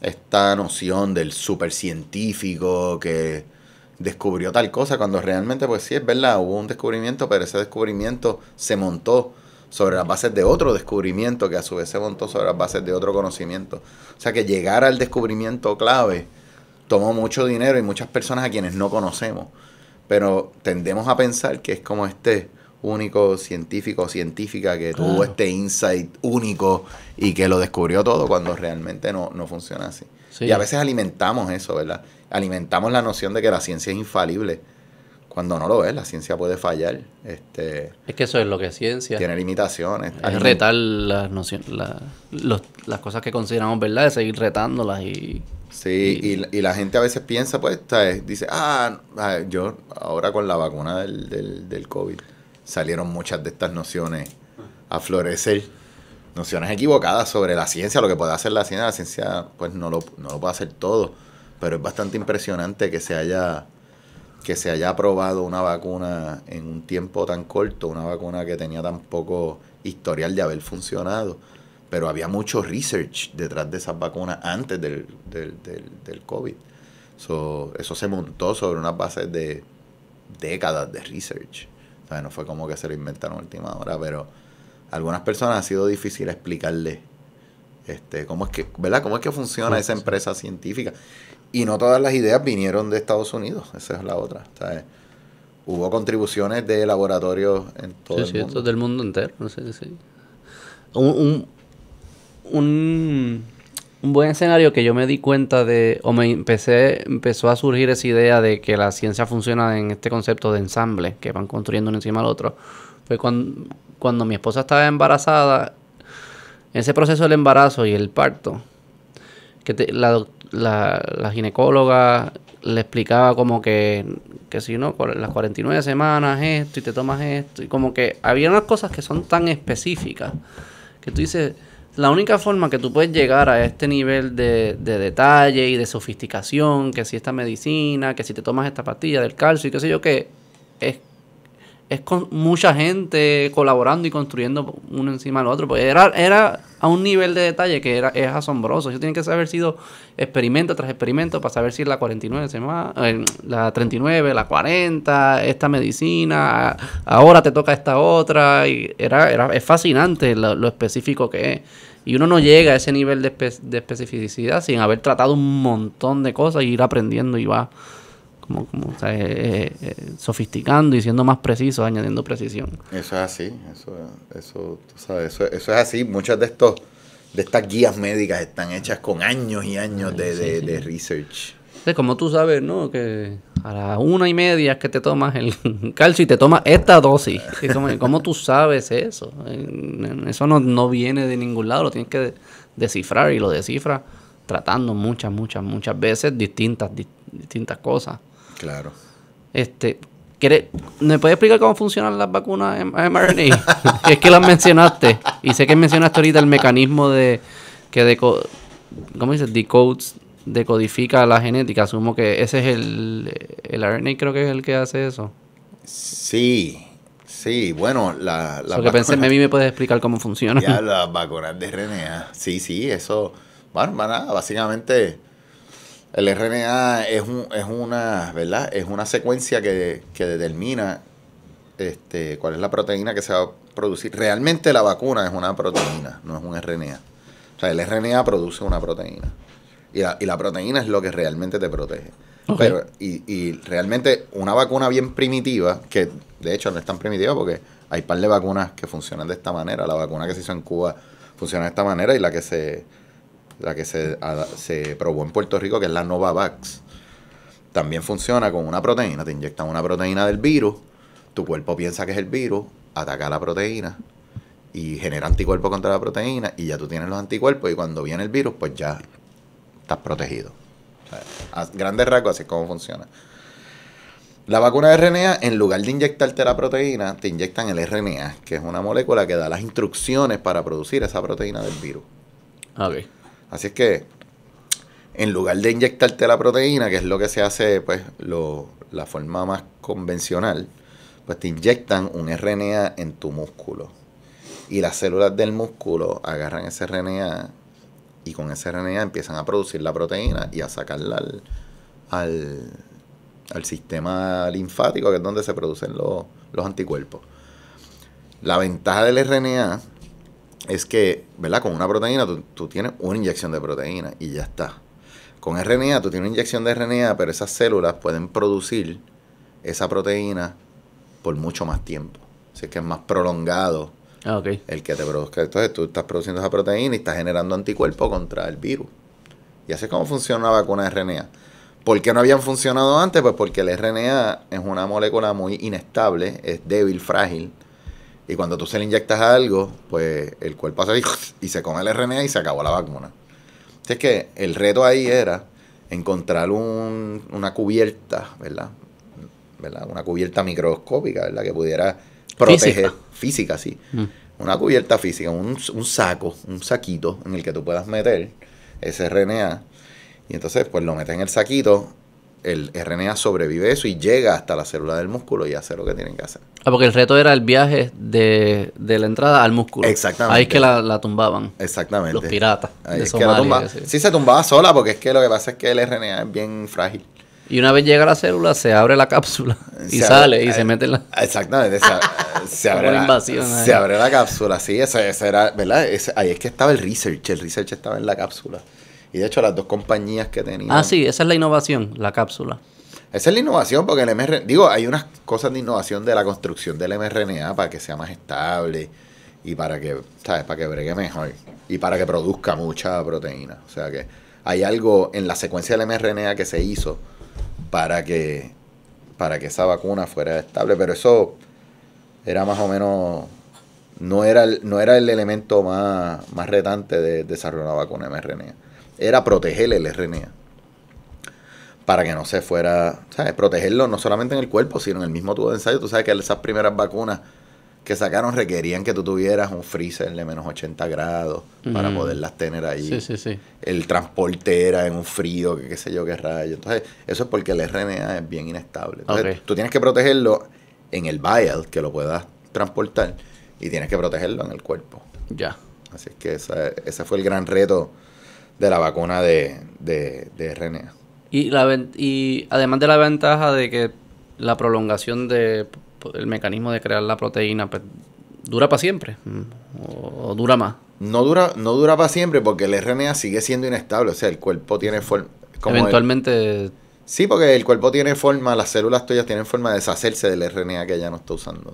esta noción del supercientífico que descubrió tal cosa cuando realmente pues sí es verdad, hubo un descubrimiento, pero ese descubrimiento se montó sobre las bases de otro descubrimiento que a su vez se montó sobre las bases de otro conocimiento. O sea que llegar al descubrimiento clave tomó mucho dinero y muchas personas a quienes no conocemos. Pero tendemos a pensar que es como este único científico o científica que tuvo este insight único y que lo descubrió todo cuando realmente no, funciona así. Y a veces alimentamos eso, ¿verdad? Alimentamos la noción de que la ciencia es infalible. Cuando no lo es, la ciencia puede fallar. Este, es que eso es lo que es ciencia. Tiene limitaciones. Es que retar las, nociones, las cosas que consideramos verdades, seguir retándolas y Sí, y, y, la gente a veces piensa, pues, dice, ah, ah, yo ahora con la vacuna del, del, del COVID, salieron muchas de estas nociones a florecer. Nociones equivocadas sobre la ciencia, lo que puede hacer la ciencia. La ciencia, pues, no lo, no lo puede hacer todo. Pero es bastante impresionante que se haya que se haya aprobado una vacuna en un tiempo tan corto, una vacuna que tenía tan poco historial de haber funcionado, pero había mucho research detrás de esas vacunas antes del, del, del, COVID. eso se montó sobre una base de décadas de research no fue como que se lo inventaron a última hora, pero a algunas personas ha sido difícil explicarle este, cómo es que, ¿verdad? ¿Cómo es que funciona esa empresa científica? Y no todas las ideas vinieron de Estados Unidos, esa es la otra. Hubo contribuciones de laboratorios en todo el mundo. Sí, del mundo entero, un un buen escenario que yo me di cuenta de, o me empecé, empezó a surgir esa idea de que la ciencia funciona en este concepto de ensamble, que van construyendo uno encima del otro, fue cuando, mi esposa estaba embarazada, ese proceso del embarazo y el parto, que la, la, ginecóloga le explicaba como que, que si no, las 49 semanas esto y te tomas esto, y como que había unas cosas que son tan específicas, que tú dices la única forma que tú puedes llegar a este nivel de, detalle y de sofisticación, que si esta medicina, que si te tomas esta pastilla del calcio y qué sé yo, que es, es con mucha gente colaborando y construyendo uno encima del otro. Pues era, era a un nivel de detalle que era, es asombroso. Eso tiene que haber sido experimento tras experimento para saber si la 49 se eh, la 39, la 40, esta medicina, ahora te toca esta otra. Y era, era, es fascinante lo específico que es. Y uno no llega a ese nivel de, especificidad sin haber tratado un montón de cosas y ir aprendiendo y va como, como eh, eh, eh, sofisticando y siendo más preciso, añadiendo precisión. Eso es así, eso, eso, sabes, eso, es así. Muchas de estos de estas guías médicas están hechas con años y años de, de research. Sí, como tú sabes, ¿no? Que a las una y media que te tomas el (laughs) calcio y te tomas esta dosis. ¿Cómo tú sabes eso? Eso no, no viene de ningún lado, lo tienes que descifrar y lo descifra tratando muchas, muchas, muchas veces distintas, distintas cosas. Claro. Este, ¿Me puedes explicar cómo funcionan las vacunas mRNA? (laughs) es que las mencionaste. Y sé que mencionaste ahorita el mecanismo de que de ¿cómo dices? decodes decodifica la genética. Asumo que ese es el, el RNA, creo que es el que hace eso. Sí, sí, bueno, la... la so pensé, me puedes explicar cómo funciona. Ya, (laughs) las vacunas de RNA, sí, sí, eso... Bueno, básicamente el RNA es, un, es una, ¿verdad? Es una secuencia que, que determina este, cuál es la proteína que se va a producir. Realmente la vacuna es una proteína, no es un RNA. O sea, el RNA produce una proteína. Y la, proteína es lo que realmente te protege. Pero, y, realmente una vacuna bien primitiva, que de hecho no es tan primitiva porque hay par de vacunas que funcionan de esta manera. La vacuna que se hizo en Cuba funciona de esta manera y la que se, la que se, se probó en Puerto Rico, que es la Novavax, también funciona con una proteína. Te inyectan una proteína del virus, tu cuerpo piensa que es el virus, ataca la proteína y genera anticuerpos contra la proteína y ya tú tienes los anticuerpos y cuando viene el virus, pues ya estás protegido. a grandes rasgos, así es como funciona. La vacuna de RNA, en lugar de inyectarte la proteína, te inyectan el RNA, que es una molécula que da las instrucciones para producir esa proteína del virus. Así es que, en lugar de inyectarte la proteína, que es lo que se hace, pues, la forma más convencional, pues te inyectan un RNA en tu músculo. Y las células del músculo agarran ese RNA y con ese RNA empiezan a producir la proteína y a sacarla al, sistema linfático, que es donde se producen los, anticuerpos. La ventaja del RNA es que, ¿verdad? Con una proteína tú, tienes una inyección de proteína y ya está. Con RNA tú tienes una inyección de RNA, pero esas células pueden producir esa proteína por mucho más tiempo. Así que es más prolongado Ah, el que te produzca. Entonces tú estás produciendo esa proteína y estás generando anticuerpo contra el virus. Y así es como funciona una vacuna de RNA. ¿Por qué no habían funcionado antes? Pues porque el RNA es una molécula muy inestable, es débil, frágil. Y cuando tú se le inyectas algo, pues el cuerpo hace y se come el RNA y se acabó la vacuna. Así es que el reto ahí era encontrar una cubierta, ¿verdad? ¿verdad? Una cubierta microscópica, ¿verdad? Que pudiera protege Física, sí. Mm. Una cubierta física, un, saco, un saquito en el que tú puedas meter ese RNA. Y entonces, pues lo metes en el saquito, el RNA sobrevive eso y llega hasta la célula del músculo y hace lo que tienen que hacer. Ah, porque el reto era el viaje de, la entrada al músculo. Exactamente. Ahí es que la, tumbaban. Exactamente. Los piratas. sí, se tumbaba sola porque es que lo que pasa es que el RNA es bien frágil. Y una vez llega la célula, se abre la cápsula y (laughs) sale y se eh, mete en la. Exactamente, (laughs) se, abre, la, se abre la cápsula, sí, esa, era, ¿verdad? ahí es que estaba el research, el research estaba en la cápsula. Y de hecho, las dos compañías que tenían. Ah, sí, esa es la innovación, la cápsula. Esa es la innovación, porque el mRNA. Digo, hay unas cosas de innovación de la construcción del mRNA para que sea más estable y para que, ¿sabes? Para que bregue mejor y para que produzca mucha proteína. O sea que hay algo en la secuencia del mRNA que se hizo para que, para que esa vacuna fuera estable. Pero eso era más o menos, no era el, no era el elemento más, más retante de, desarrollar una vacuna mRNA. Era proteger el RNA para que no se fuera, ¿sabes? Protegerlo no solamente en el cuerpo, sino en el mismo tubo de ensayo. Tú sabes que esas primeras vacunas que sacaron requerían que tú tuvieras un freezer de menos 80 grados para poderlas tener ahí. Sí, sí, sí. El transporte era en un frío, qué sé yo, qué rayo. Entonces, eso es porque el RNA es bien inestable. Entonces, tú tienes que protegerlo en el vial, que lo puedas transportar, y tienes que protegerlo en el cuerpo. Ya. Así es que ese fue el gran reto de la vacuna de, de, RNA. Y, la, y además de la ventaja de que la prolongación de pues, el mecanismo de crear la proteína pues, dura para siempre o, dura más. No dura, no dura para siempre porque el RNA sigue siendo inestable, o sea, el cuerpo tiene forma... Eventualmente... sí, porque el cuerpo tiene forma, las células tuyas tienen forma de deshacerse del RNA que ya no está usando.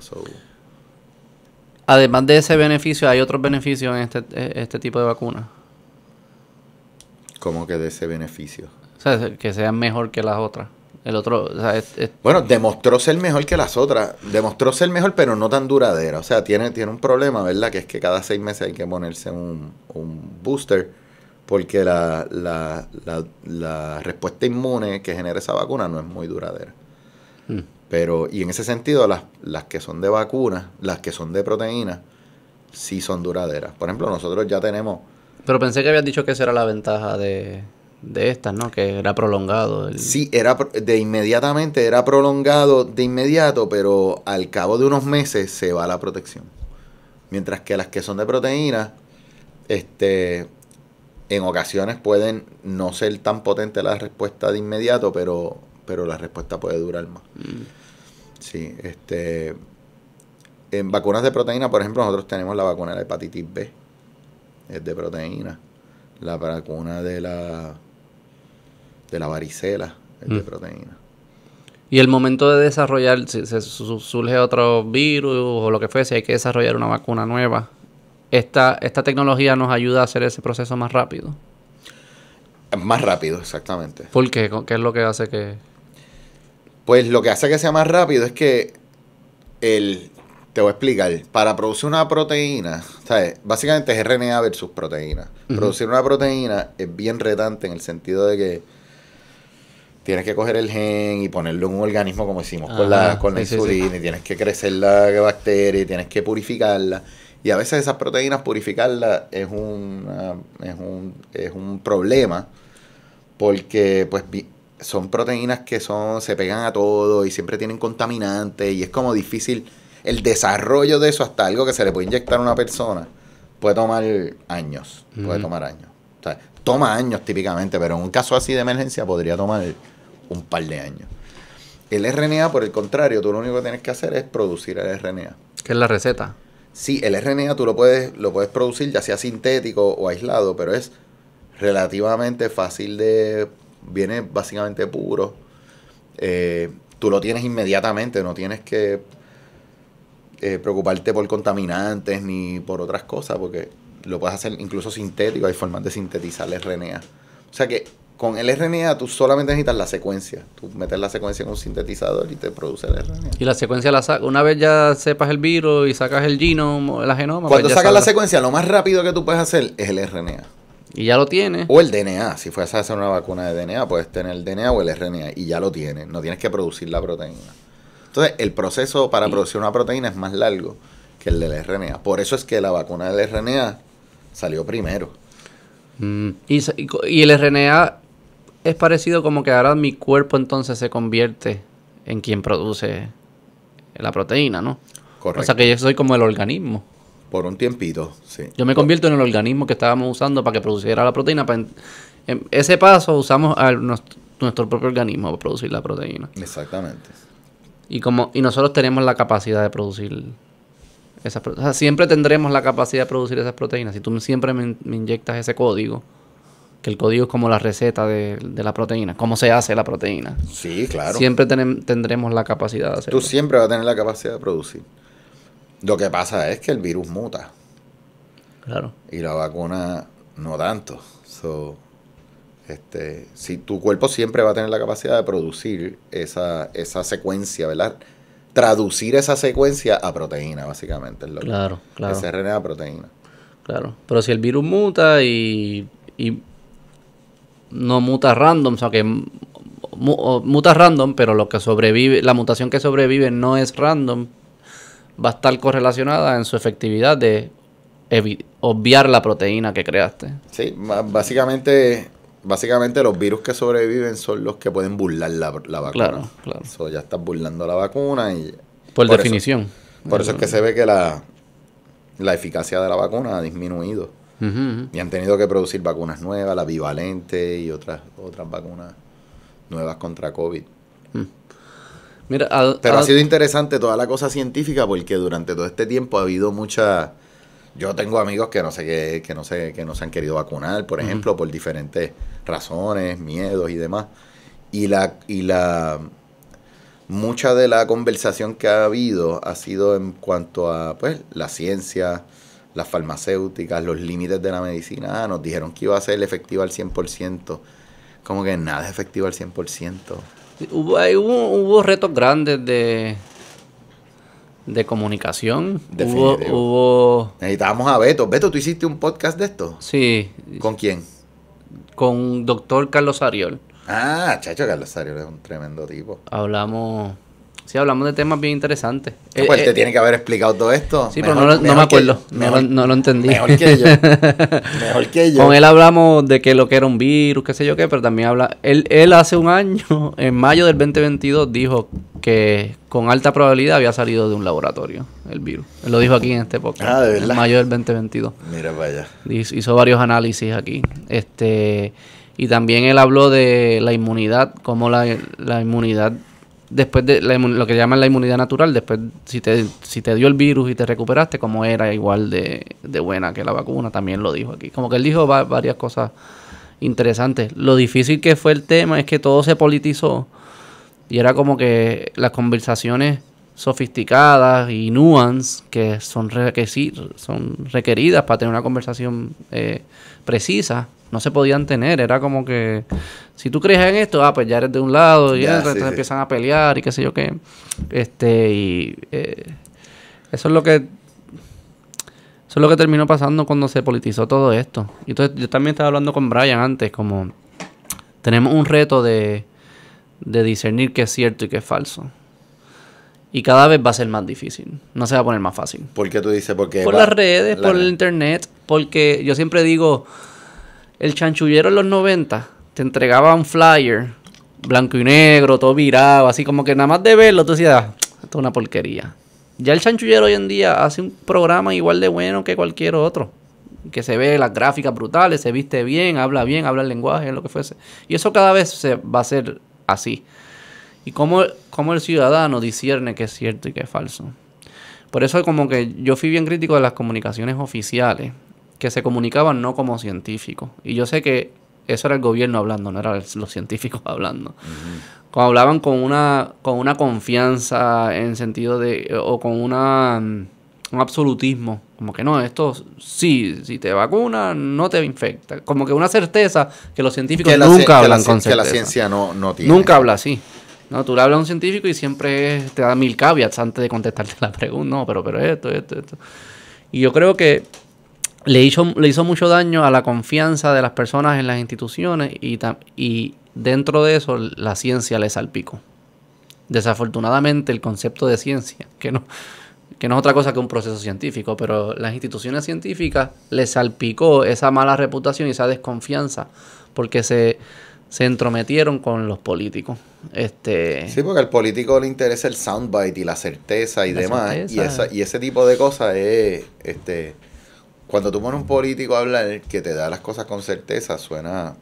Además de ese beneficio, ¿hay otros beneficios en este, e, este, tipo de vacuna? ¿Cómo que de ese beneficio? O sea, que sean mejor que las otras. El otro, Bueno, demostró ser mejor que las otras. Demostró ser mejor, pero no tan duradera. O sea, tiene, tiene un problema, ¿verdad? Que es que cada seis meses hay que ponerse un, booster porque la, respuesta inmune que genera esa vacuna no es muy duradera. Mm. Pero, y en ese sentido, las, las que son de vacuna, las que son de proteínas, sí son duraderas. Por ejemplo, nosotros ya tenemos... Pero pensé que habías dicho que esa era la ventaja de, de estas, ¿no? Que era prolongado. Sí, era de inmediatamente, era prolongado de inmediato, pero al cabo de unos meses se va la protección. Mientras que las que son de proteína, este, en ocasiones pueden no ser tan potente la respuesta de inmediato, pero, pero la respuesta puede durar más. Mm. Sí, este, en vacunas de proteína, por ejemplo, nosotros tenemos la vacuna de la hepatitis B, es de proteína. La vacuna de la de la varicela, el de mm. proteína. Y el momento de desarrollar, si, surge otro virus o lo que fuese, hay que desarrollar una vacuna nueva. Esta, esta tecnología nos ayuda a hacer ese proceso más rápido. Más rápido, exactamente. ¿Por qué? ¿Qué es lo que hace que...? Pues lo que hace que sea más rápido es que el... Te voy a explicar. Para producir una proteína, básicamente es RNA versus proteína. Producir una proteína es bien retante en el sentido de que tienes que coger el gen y ponerlo en un organismo como hicimos con la, con la insulina, y tienes que crecer la bacteria, y tienes que purificarla. Y a veces esas proteínas, purificarlas es, un, es un problema, porque pues son proteínas que son se pegan a todo y siempre tienen contaminantes, y es como difícil el desarrollo de eso hasta algo que se le puede inyectar a una persona. Puede tomar años, puede tomar años. toma años típicamente, pero en un caso así de emergencia podría tomar un par de años. El RNA, por el contrario, tú lo único que tienes que hacer es producir el RNA. ¿Qué es la receta? Sí, el RNA tú lo puedes, lo puedes producir ya sea sintético o aislado, pero es relativamente fácil de... viene básicamente puro. Eh, tú lo tienes inmediatamente, no tienes que eh, preocuparte por contaminantes ni por otras cosas, porque lo puedes hacer incluso sintético, hay formas de sintetizar el RNA. O sea que con el RNA tú solamente necesitas la secuencia. Tú metes la secuencia en un sintetizador y te produce el RNA. Y la secuencia la sacas, una vez ya sepas el virus y sacas el genoma, la genoma. Cuando pues sacas la secuencia, lo más rápido que tú puedes hacer es el RNA. Y ya lo tienes. O el DNA. Si fueras a hacer una vacuna de DNA, puedes tener el DNA o el RNA y ya lo tienes. No tienes que producir la proteína. Entonces, el proceso para producir una proteína es más largo que el del RNA. Por eso es que la vacuna del RNA salió primero. Mm. ¿Y, y el RNA es parecido como que ahora mi cuerpo entonces se convierte en quien produce la proteína, ¿no? Correcto. O sea que yo soy como el organismo. Por un tiempito, sí. Yo me convierto en el organismo que estábamos usando para que produciera la proteína. Pues, en, ese paso usamos a nuestro, propio organismo para producir la proteína. Exactamente. Y, como, y nosotros tenemos la capacidad de producir esas proteínas. O sea, siempre tendremos la capacidad de producir esas proteínas. Si tú siempre me inyectas ese código, que el código es como la receta de, la proteína, cómo se hace la proteína. Sí, claro. Siempre tendremos la capacidad de hacerlo. Tú siempre vas a tener la capacidad de producir. Lo que pasa es que el virus muta. Claro. Y la vacuna no tanto. So, este, si tu cuerpo siempre va a tener la capacidad de producir esa, secuencia, ¿verdad? Traducir esa secuencia a proteína, básicamente. Es lo claro, que, claro. SRN a proteína. Claro. Pero si el virus muta y no muta random, o sea que muta random, pero lo que sobrevive, la mutación que sobrevive no es random, va a estar correlacionada en su efectividad de obviar la proteína que creaste. Sí, básicamente, básicamente los virus que sobreviven son los que pueden burlar la, vacuna. Claro, claro. Eso ya estás burlando la vacuna y... Por, definición. por eso es que se ve que la, la eficacia de la vacuna ha disminuido. Y han tenido que producir vacunas nuevas, la bivalente y otras, otras vacunas nuevas contra COVID. Mm. Pero ha sido interesante toda la cosa científica porque durante todo este tiempo ha habido mucha... Yo tengo amigos que no sé qué, que no sé, que no se han querido vacunar, por ejemplo, por diferentes razones, miedos y demás. Y la, y la mucha de la conversación que ha habido ha sido en cuanto a pues la ciencia, las farmacéuticas, los límites de la medicina. Ah, nos dijeron que iba a ser efectivo al 100%. Como que nada es efectivo al 100%. Hubo, hubo retos grandes de, de comunicación. Hubo, hubo, Necesitábamos a Beto. Beto, ¿tú hiciste un podcast de esto? Sí. ¿Con quién? Con doctor Carlos Ariol. Ah, chacho, Carlos Ariol es un tremendo tipo. Hablamos Sí, hablamos de temas bien interesantes. Ah, eh, pues te eh, tiene que haber explicado todo esto. Sí, pero no, me acuerdo. no, lo entendí. Mejor que yo. (laughs) mejor que yo. Con él hablamos de que lo que era un virus, qué sé yo qué, pero también habla. Él, él hace un año, (laughs) en mayo del 2022, dijo que con alta probabilidad había salido de un laboratorio el virus. Él lo dijo aquí en este podcast. Ah, de verdad. En mayo del 2022. Mira, vaya. Hizo, hizo varios análisis aquí. Este. Y también él habló de la inmunidad, cómo la, la inmunidad después de lo que llaman la inmunidad natural, después si te, si te dio el virus y te recuperaste, como era igual de, buena que la vacuna, también lo dijo aquí. Como que él dijo varias cosas interesantes. Lo difícil que fue el tema es que todo se politizó y era como que las conversaciones sofisticadas y nuance que son, que sí, son requeridas para tener una conversación eh, precisa no se podían tener. Era como que si tú crees en esto, ah, pues ya eres de un lado y entonces empiezan a pelear y qué sé yo qué. Este, y eh, eso es lo que. Eso es lo que terminó pasando cuando se politizó todo esto. Y entonces yo también estaba hablando con Brian antes, como tenemos un reto de, de discernir qué es cierto y qué es falso. Y cada vez va a ser más difícil. No se va a poner más fácil. ¿Por qué tú dices? Porque por las redes, por el internet. Porque yo siempre digo, el chanchullero en los 90 te entregaba un flyer blanco y negro, todo virado, así como que nada más de verlo tú decías, ah, esto es una porquería. Ya el chanchullero hoy en día hace un programa igual de bueno que cualquier otro. Que se ve las gráficas brutales, se viste bien, habla bien, habla el lenguaje, lo que fuese. Y eso cada vez se va a ser así. Y cómo, el ciudadano discierne qué es cierto y qué es falso. Por eso como que yo fui bien crítico de las comunicaciones oficiales que se comunicaban no como científicos. Y yo sé que eso era el gobierno hablando, no eran los científicos (laughs) hablando. Cuando hablaban con una, con una confianza en sentido de, eh, o con una, mm, un absolutismo, como que no, esto sí, si te vacunan, no te infecta. Como que una certeza que los científicos nunca hablan con certeza. Que la ciencia no, tiene. Nunca habla así. No, tú le hablas a un científico y siempre te da mil caveats antes de contestarte (laughs) la pregunta. No, pero, pero esto, esto, esto. Y yo creo que le hizo, le hizo mucho daño a la confianza de las personas en las instituciones y, y dentro de eso la ciencia le salpicó. Desafortunadamente el concepto de ciencia, que no, que no es otra cosa que un proceso científico, pero las instituciones científicas le salpicó esa mala reputación y esa desconfianza porque se, se entrometieron con los políticos. Este... Sí, porque al político le interesa el soundbite y la certeza y demás. Y, esa, y ese tipo de cosas es... Este, cuando tú pones un político a hablar que te da las cosas con certeza, suena,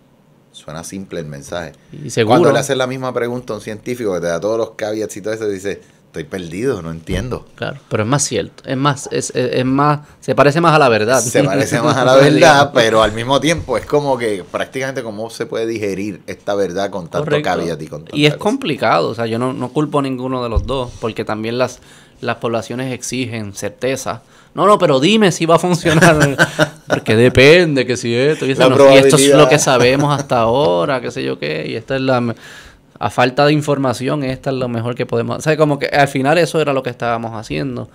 suena simple el mensaje. Y Cuando le haces la misma pregunta a un científico que te da todos los caveats y todo eso, dice, estoy perdido, no entiendo. Claro, pero es más cierto, es más, es, más, se parece más a la verdad. Se parece más a la (laughs) verdad, pero al mismo tiempo es como que prácticamente cómo se puede digerir esta verdad con tanto Correcto. y con Y es complicado, o sea, yo no, culpo ninguno de los dos, porque también las, las poblaciones exigen certeza no, no, pero dime si va a funcionar. (laughs) Porque depende, que si esto y, esto es lo que sabemos hasta ahora, qué sé yo qué. Y esta es la. A falta de información, esta es lo mejor que podemos. O como que al final eso era lo que estábamos haciendo.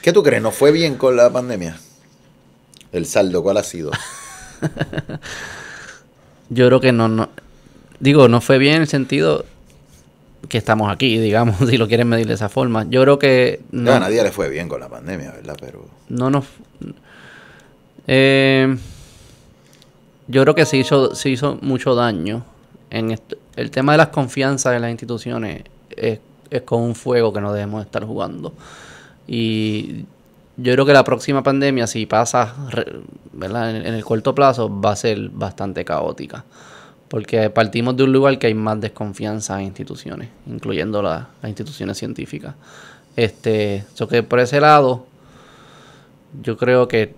¿Qué tú crees? ¿No fue bien con la pandemia? El saldo, ¿cuál ha sido? (laughs) yo creo que no, no. Digo, no fue bien en el sentido que estamos aquí, (laughs) digamos, si lo quieren medir de esa forma. Yo creo que... No, a nadie le fue bien con la pandemia, ¿verdad? Pero... No no eh, yo creo que se hizo, se hizo mucho daño. En el tema de las confianzas de las instituciones es, con un fuego que no debemos estar jugando. Y yo creo que la próxima pandemia, si pasa ¿verdad? en el corto plazo, va a ser bastante caótica porque partimos de un lugar que hay más desconfianza en instituciones, incluyendo las instituciones científicas. Este, que por ese lado, yo creo que,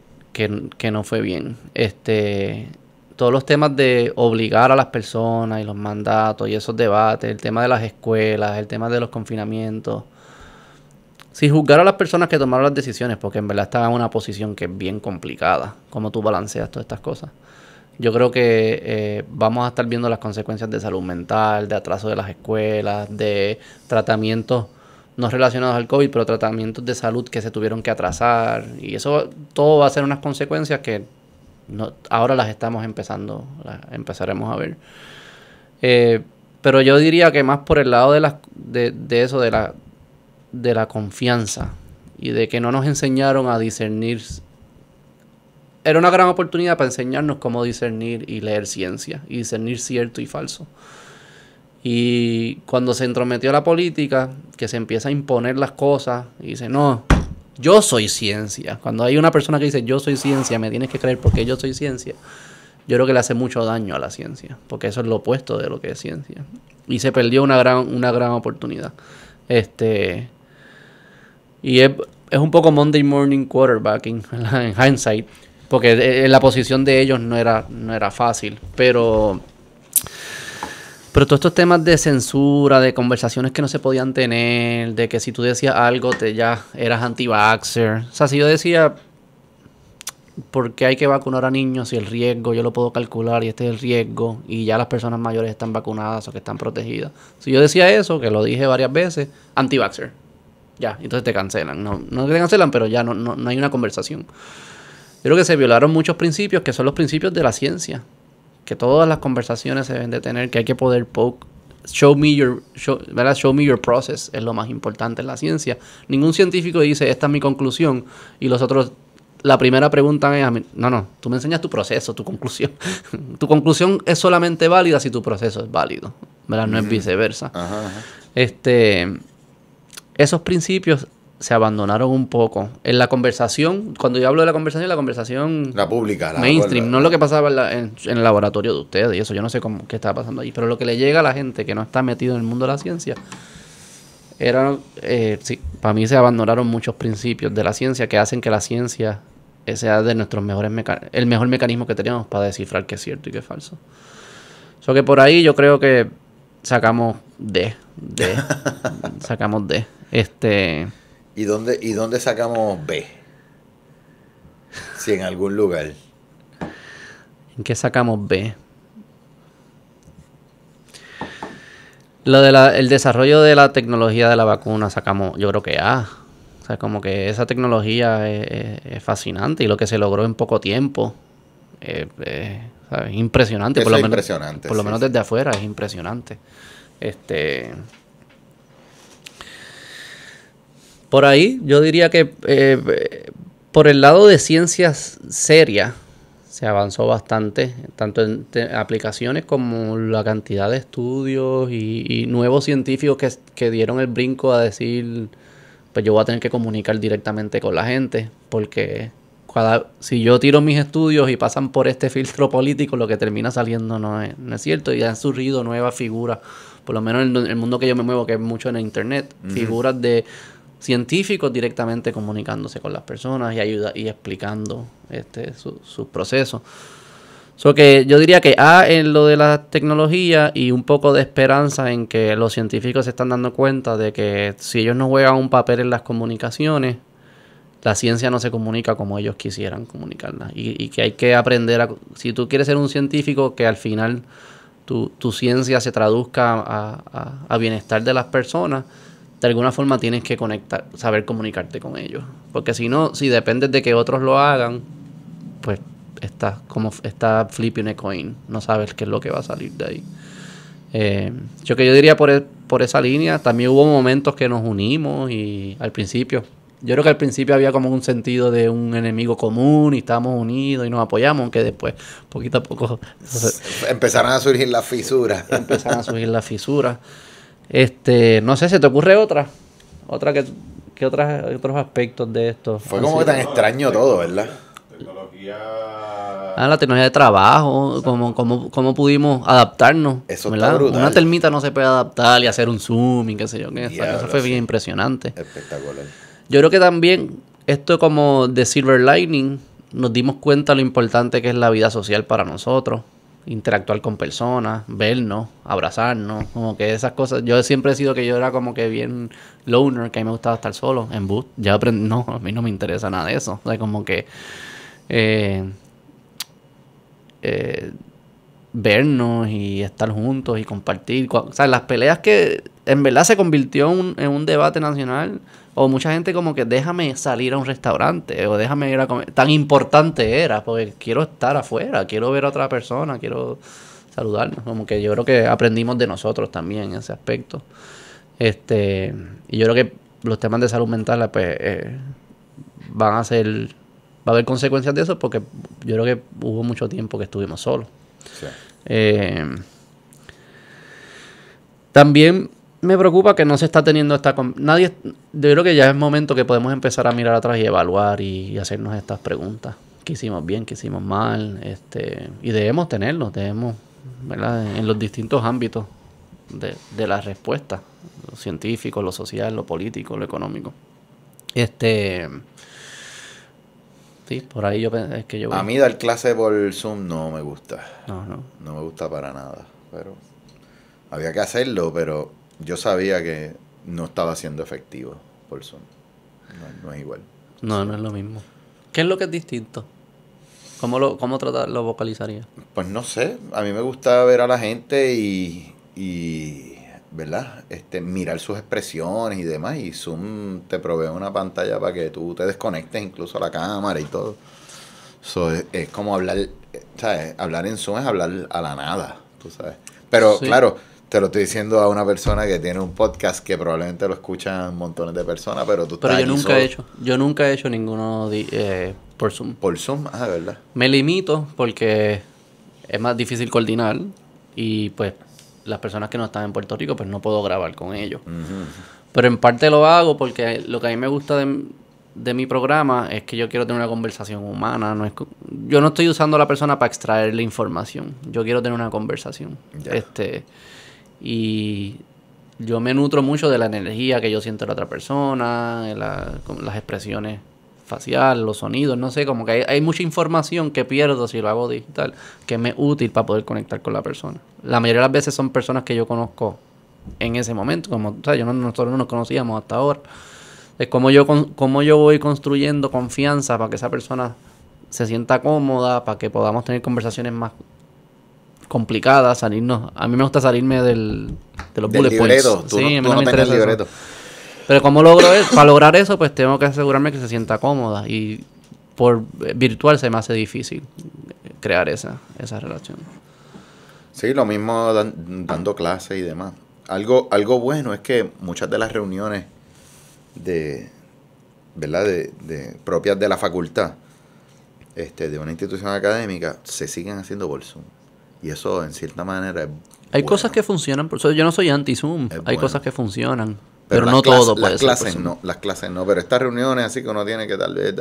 no fue bien. Este, todos los temas de obligar a las personas y los mandatos y esos debates, el tema de las escuelas, el tema de los confinamientos. Si juzgar a las personas que tomaron las decisiones, porque en verdad estaban en una posición que es bien complicada, cómo tú balanceas todas estas cosas yo creo que eh, vamos a estar viendo las consecuencias de salud mental, de atraso de las escuelas, de tratamientos no relacionados al COVID, pero tratamientos de salud que se tuvieron que atrasar. Y eso todo va a ser unas consecuencias que ahora las estamos empezando, empezaremos a ver. Eh, pero yo diría que más por el lado de, las, de, de eso, de la, de la confianza y de que no nos enseñaron a discernir era una gran oportunidad para enseñarnos cómo discernir y leer ciencia y discernir cierto y falso. Y cuando se entrometió la política, que se empieza a imponer las cosas y dice, no, yo soy ciencia. Cuando hay una persona que dice, yo soy ciencia, me tienes que creer porque yo soy ciencia, yo creo que le hace mucho daño a la ciencia, porque eso es lo opuesto de lo que es ciencia. Y se perdió una gran, una gran oportunidad. Este, y es, es un poco Monday Morning Quarterbacking (laughs) en hindsight porque eh, eh, la posición de ellos no era, no era fácil. Pero. Pero todos estos temas de censura, de conversaciones que no se podían tener, de que si tú decías algo, te ya eras anti-vaxxer. O sea, si yo decía, ¿por qué hay que vacunar a niños si el riesgo yo lo puedo calcular y este es el riesgo y ya las personas mayores están vacunadas o que están protegidas? Si yo decía eso, que lo dije varias veces, anti-vaxxer. Ya, entonces te cancelan. No, no te cancelan, pero ya no hay una conversación. Yo creo que se violaron muchos principios, que son los principios de la ciencia. Que todas las conversaciones se deben de tener, que hay que poder poke. Show me, your, show, show me your process es lo más importante en la ciencia. Ningún científico dice, esta es mi conclusión, y los otros la primera pregunta es no, no, tú me enseñas tu proceso, tu conclusión. (laughs) tu conclusión es solamente válida si tu proceso es válido, ¿verdad? No es viceversa. Este, esos principios se abandonaron un poco. En la conversación, cuando yo hablo de la conversación, la conversación... La pública, la Mainstream, no lo que pasaba en, el laboratorio de ustedes y eso, yo no sé cómo, qué estaba pasando ahí... pero lo que le llega a la gente que no está metido en el mundo de la ciencia, era, eh, sí, para mí se abandonaron muchos principios de la ciencia que hacen que la ciencia sea de nuestros mejores el mejor mecanismo que tenemos para descifrar qué es cierto y qué es falso. yo que por ahí yo creo que sacamos De... D, (laughs) sacamos de... Este... ¿Y dónde, ¿Y dónde sacamos B? Si en algún lugar. ¿En qué sacamos B? Lo del el desarrollo de la tecnología de la vacuna sacamos, yo creo que A. o sea, como que esa tecnología es, fascinante y lo que se logró en poco tiempo eh, eh, es, impresionante. por lo, menos, impresionante, por lo menos desde afuera es impresionante. Este, Por ahí yo diría que eh, por el lado de ciencias serias se avanzó bastante, tanto en aplicaciones como la cantidad de estudios y, nuevos científicos que, dieron el brinco a decir, pues yo voy a tener que comunicar directamente con la gente, porque si yo tiro mis estudios y pasan por este (laughs) filtro político, lo que termina saliendo no es, no es cierto, y han surgido nuevas figuras, por lo menos en el mundo que yo me muevo, que es mucho en Internet, figuras de científicos directamente comunicándose con las personas y ayuda y explicando este, sus su procesos. que yo diría que A en lo de la tecnología y un poco de esperanza en que los científicos se están dando cuenta de que si ellos no juegan un papel en las comunicaciones, la ciencia no se comunica como ellos quisieran comunicarla. Y, que hay que aprender a... Si tú quieres ser un científico, que al final tu, tu ciencia se traduzca a bienestar de las personas, de alguna forma tienes que conectar, saber comunicarte con ellos. Porque si no, si dependes de que otros lo hagan, pues estás como está flipping a coin. No sabes qué es lo que va a salir de ahí. Eh, yo que yo diría e, por, esa línea, también hubo momentos que nos unimos y al principio. Yo creo que al principio había como un sentido de un enemigo común y estábamos unidos y nos apoyamos, aunque después, poquito a poco. (laughs) empezaron a surgir las fisuras. Empezaron a surgir las fisuras. Este, no sé, ¿se te ocurre otra? Otra que, otras, otros aspectos de esto. Fue como que tan extraño todo, ¿verdad? Tecnología. Ah, la tecnología de trabajo, cómo, pudimos adaptarnos. Eso Una termita no se puede adaptar y hacer un zoom y qué sé yo. Qué eso fue bien impresionante. Espectacular. Yo creo que también esto como de Silver Lightning nos dimos cuenta de lo importante que es la vida social para nosotros interactuar con personas, vernos, abrazarnos, como que esas cosas. Yo siempre he sido que yo era como que bien loner, que a mí me gustaba estar solo en boot. Ya aprendí, no, a mí no me interesa nada de eso. O sea, como que eh, eh, vernos y estar juntos y compartir. O sea, las peleas que en verdad se convirtió en un debate nacional o mucha gente como que déjame salir a un restaurante o déjame ir a comer. Tan importante era, porque quiero estar afuera, quiero ver a otra persona, quiero saludarnos. Como que yo creo que aprendimos de nosotros también en ese aspecto. Este, y yo creo que los temas de salud mental pues, eh, van a ser, va a haber consecuencias de eso porque yo creo que hubo mucho tiempo que estuvimos solos. Eh, también me preocupa que no se está teniendo esta... Nadie, yo creo que ya es momento que podemos empezar a mirar atrás y evaluar y, hacernos estas preguntas. ¿Qué hicimos bien? ¿Qué hicimos mal? Este, y debemos tenerlo, debemos, ¿verdad? En los distintos ámbitos de, de la respuesta. Lo científico, lo social, lo político, lo económico. Este... Sí, por ahí yo es que yo... A mí dar clase por Zoom no me gusta. No, no. No me gusta para nada, pero... Había que hacerlo, pero yo sabía que no estaba siendo efectivo por Zoom. No, es igual. No, no es lo mismo. ¿Qué es lo que es distinto? ¿Cómo lo, cómo tratar, vocalizaría? Pues no sé. A mí me gusta ver a la gente y, y ¿verdad? Este, mirar sus expresiones y demás. Y Zoom te provee una pantalla para que tú te desconectes incluso la cámara y todo. es, como hablar, eh, ¿sabes? Hablar en Zoom es hablar a la nada, tú sabes. Pero claro, te lo estoy diciendo a una persona que tiene un podcast que probablemente lo escuchan montones de personas, pero tú Pero yo nunca he hecho, yo nunca he hecho ninguno eh, por Zoom. Por Zoom, ah, de verdad. Me limito porque es más difícil coordinar y pues las personas que no están en Puerto Rico pues no puedo grabar con ellos. Pero en parte lo hago porque lo que a mí me gusta de, mi programa es que yo quiero tener una conversación humana. No yo no estoy usando a la persona para extraer la información. Yo quiero tener una conversación. Este y yo me nutro mucho de la energía que yo siento de la otra persona, las expresiones faciales, los sonidos, no sé, como que hay, mucha información que pierdo si lo hago digital, que me es útil para poder conectar con la persona. La mayoría de las veces son personas que yo conozco en ese momento, como nosotros no nos conocíamos hasta ahora. Es como yo, como yo voy construyendo confianza para que esa persona se sienta cómoda, para que podamos tener conversaciones más complicada, salirnos. A mí me gusta salirme del, de los bullet sí, me el libreto. Pero ¿cómo logro eso? Para lograr eso, pues tengo que asegurarme que se sienta cómoda. Y por virtual se me hace difícil crear esa, esa relación. Sí, lo mismo dando clases y demás. Algo, algo bueno es que muchas de las reuniones de, ¿verdad? De, propias de la facultad, este, de una institución académica, se siguen haciendo por y eso, en cierta manera, es Hay cosas que funcionan. Por, eso yo no soy anti-Zoom. Hay cosas que funcionan. Pero, no todo las clases no las clases no pero estas reuniones así que uno tiene que tal vez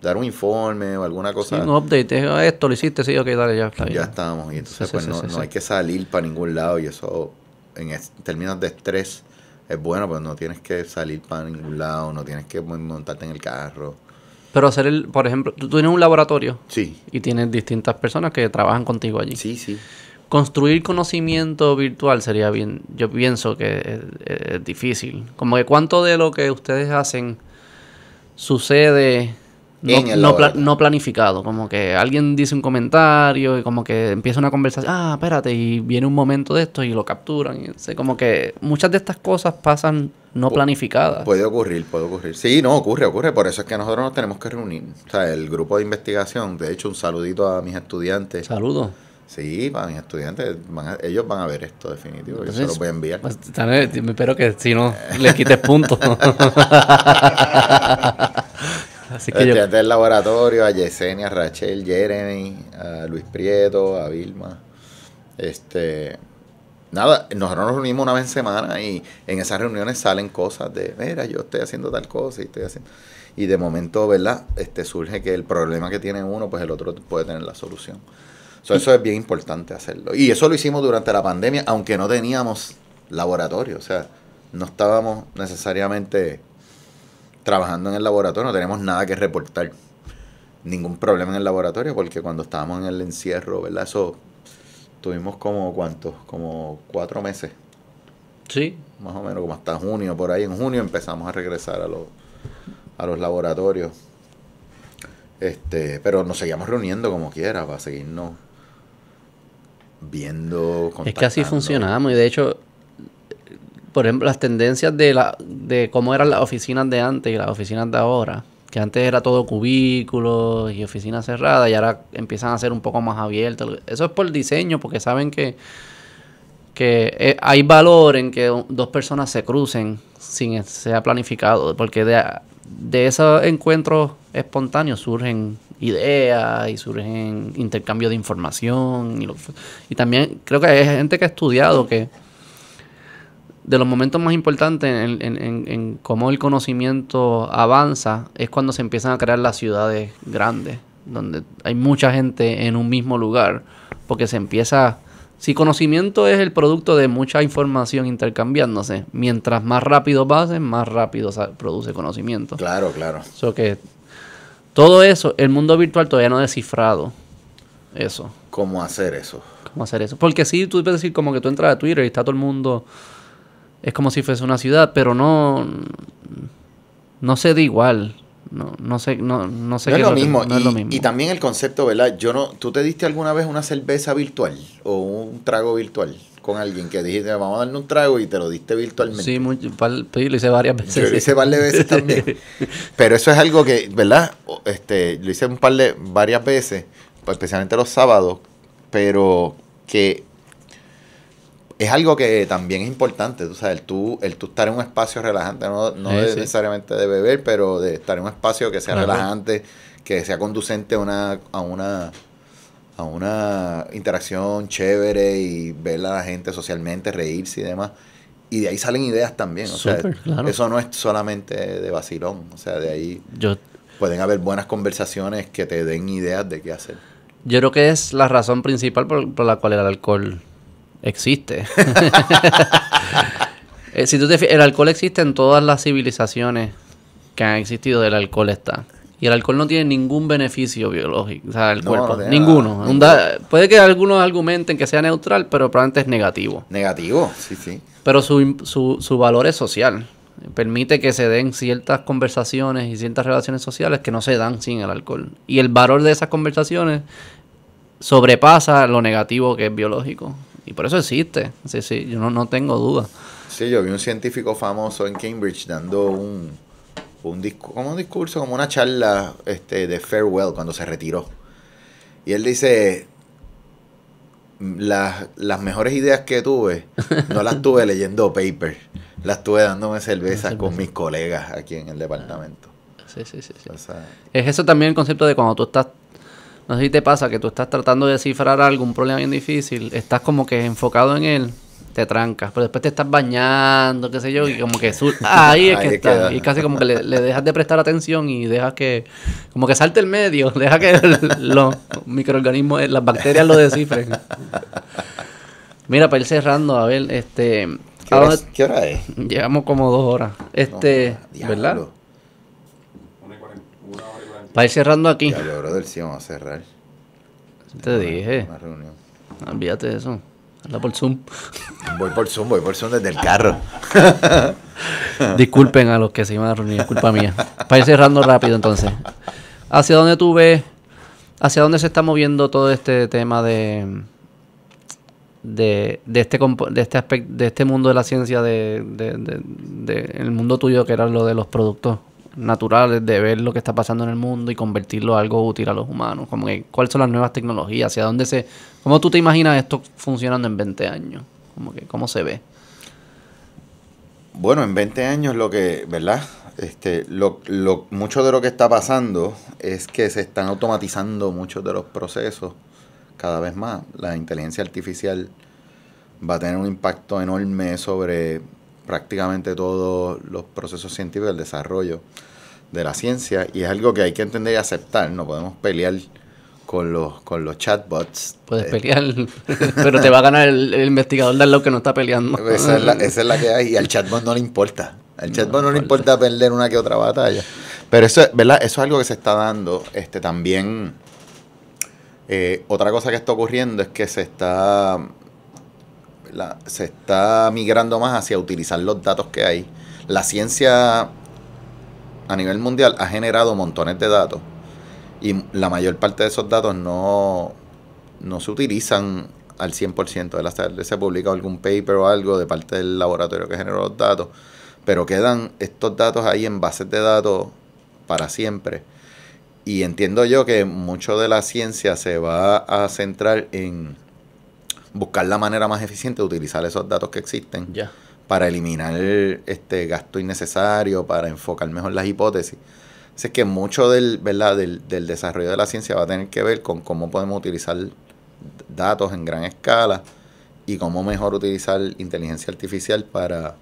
dar un informe o alguna cosa sí, un update ah, esto lo hiciste sí ok dale ya está ya estamos y entonces pues no, no hay que salir para ningún lado y eso en términos de estrés es bueno pero pues, no tienes que salir para ningún lado no tienes que montarte en el carro pero hacer el, por ejemplo, tú tienes un laboratorio. Sí. Y tienes distintas personas que trabajan contigo allí. Sí, sí. Construir conocimiento virtual sería bien, yo pienso que es, es difícil. Como que cuánto de lo que ustedes hacen sucede no, planificado, como que alguien dice un comentario y como que empieza una conversación, ah, espérate, y viene un momento de esto y lo capturan. como que muchas de estas cosas pasan no planificadas. Puede ocurrir, puede ocurrir. Sí, no, ocurre, ocurre. Por eso es que nosotros nos tenemos que reunir. O sea, el grupo de investigación, de hecho, un saludito a mis estudiantes. Saludos. Sí, para mis estudiantes, ellos van a ver esto definitivo. yo se los voy a enviar. Pues, espero que si no, les quites puntos. (laughs) (laughs) Así que del laboratorio, a Yesenia, a Rachel, Jeremy, a Luis Prieto, a Vilma. Este, nada, nosotros nos reunimos una vez en semana y en esas reuniones salen cosas de, mira, yo estoy haciendo tal cosa y estoy haciendo... Y de momento, ¿verdad? Este, surge que el problema que tiene uno, pues el otro puede tener la solución. eso es bien importante hacerlo. Y eso lo hicimos durante la pandemia, aunque no teníamos laboratorio. O sea, no estábamos necesariamente trabajando en el laboratorio no tenemos nada que reportar. Ningún problema en el laboratorio porque cuando estábamos en el encierro, ¿verdad? Eso tuvimos como cuántos, como cuatro meses. Sí. Más o menos como hasta junio, por ahí en junio empezamos a regresar a los, a los laboratorios. Este, pero nos seguíamos reuniendo como quiera para seguirnos viendo. Es que así funcionamos y de hecho por ejemplo, las tendencias de, la, de cómo eran las oficinas de antes y las oficinas de ahora, que antes era todo cubículos y oficinas cerradas y ahora empiezan a ser un poco más abiertas. Eso es por el diseño, porque saben que, que eh, hay valor en que dos personas se crucen sin sea planificado, porque de, esos encuentros espontáneos surgen ideas y surgen intercambios de información. y también creo que hay gente que ha estudiado que de los momentos más importantes en, cómo el conocimiento avanza es cuando se empiezan a crear las ciudades grandes, donde hay mucha gente en un mismo lugar, porque se empieza... Si conocimiento es el producto de mucha información intercambiándose, mientras más rápido pases, más rápido se produce conocimiento. Claro, claro. que todo eso, el mundo virtual todavía no ha descifrado eso. ¿Cómo hacer eso? ¿Cómo hacer eso? Porque si tú puedes decir como que tú entras a Twitter y está todo el mundo es como si fuese una ciudad, pero no, no se da igual. No, no sé, no, no es lo, mismo. y, también el concepto, ¿verdad? Yo no, ¿Tú te diste alguna vez una cerveza virtual o un trago virtual? con alguien que dijiste, vamos a darle un trago y te lo diste virtualmente. Sí, muy, lo hice varias veces. lo hice varias veces también. (laughs) Pero eso es algo que, ¿verdad? Este, lo hice un par de, varias veces, pues, especialmente los sábados, pero que es algo que también es importante, tú sabes, el tú, el tú estar en un espacio relajante, no, no necesariamente de beber, pero de estar en un espacio que sea relajante, que sea conducente a una, a una a una interacción chévere y ver a la gente socialmente, reírse y demás. Y de ahí salen ideas también, o sea, eso no es solamente de vacilón, o sea, de ahí Yo, pueden haber buenas conversaciones que te den ideas de qué hacer. Yo creo que es la razón principal por, por la cual el alcohol Existe. (laughs) Eh, el alcohol existe en todas las civilizaciones que han existido, del alcohol está. Y el alcohol no tiene ningún beneficio biológico, o sea, cuerpo. ninguno. puede que algunos argumenten que sea neutral, pero probablemente es negativo. Negativo, sí, sí. Pero su, su, su valor es social. Permite que se den ciertas conversaciones y ciertas relaciones sociales que no se dan sin el alcohol. Y el valor de esas conversaciones sobrepasa lo negativo que es biológico. Y por eso existe. Sí, sí, yo no, no tengo duda. Sí, yo vi un científico famoso en Cambridge dando un, un, como un discurso, como una charla este, de farewell cuando se retiró. Y él dice, mm, las, las mejores ideas que tuve, no las (laughs) tuve leyendo papers, las tuve dándome cervezas con mis colegas aquí en el departamento. Sí, sí, sí. es eso también el concepto de cuando tú estás si te pasa que tú estás tratando de descifrar algún problema bien difícil, estás como que enfocado en él, te trancas, pero después te estás bañando, qué sé yo, y como que (laughs) ahí es que está Y casi como que le, dejas de prestar atención y dejas que, como que salte el medio, (laughs) deja que los microorganismos, eh, las bacterias lo descifren. Mira, para ir cerrando, a ver, este... ¿Qué hora, es? Llegamos como dos horas. Este, ¿verdad? Para ir cerrando aquí. Ya, hora del sí, vamos a cerrar. Te dije. Una reunión. Olvídate de eso. Habla por Zoom. Voy por Zoom, voy por Zoom desde el carro. (laughs) Disculpen a los que se iban a reunir, culpa mía. Para ir cerrando rápido entonces. ¿Hacia dónde tú ves, hacia dónde se está moviendo todo este tema de, de, de este, de este, aspecto, de este mundo de la ciencia, de, de, de, el mundo tuyo que era lo de los productos naturales de ver lo que está pasando en el mundo y convertirlo a algo útil a los humanos? Como que, ¿Cuáles son las nuevas tecnologías? ¿Hacia dónde se... ¿Cómo tú te imaginas esto funcionando en 20 años? Como que, ¿Cómo se ve? Bueno, en 20 años lo que, ¿verdad? Este, mucho de lo que está pasando es que se están automatizando muchos de los procesos cada vez más. La inteligencia artificial va a tener un impacto enorme sobre prácticamente todos los procesos científicos, del desarrollo de la ciencia, y es algo que hay que entender y aceptar, no podemos pelear con los, con los chatbots. Puedes eh, pelear, (laughs) pero te va a ganar el, investigador de lo que no está peleando. (laughs) Esa es, la, que hay, y al chatbot no le importa. Al chatbot no, le importa perder una que otra batalla. Pero eso, ¿verdad? eso es algo que se está dando. Este, también, eh, otra cosa que está ocurriendo es que se está se está migrando más hacia utilizar los datos que hay. La ciencia a nivel mundial ha generado montones de datos y la mayor parte de esos datos no, no se utilizan al 100%. la ha se publicado algún paper o algo de parte del laboratorio que generó los datos, pero quedan estos datos ahí en bases de datos para siempre. Y entiendo yo que mucho de la ciencia se va a centrar en buscar la manera más eficiente de utilizar esos datos que existen para eliminar este gasto innecesario, para enfocar mejor las hipótesis. Así que mucho del, ¿verdad? Del, del desarrollo de la ciencia va a tener que ver con cómo podemos utilizar datos en gran escala y cómo mejor utilizar inteligencia artificial para,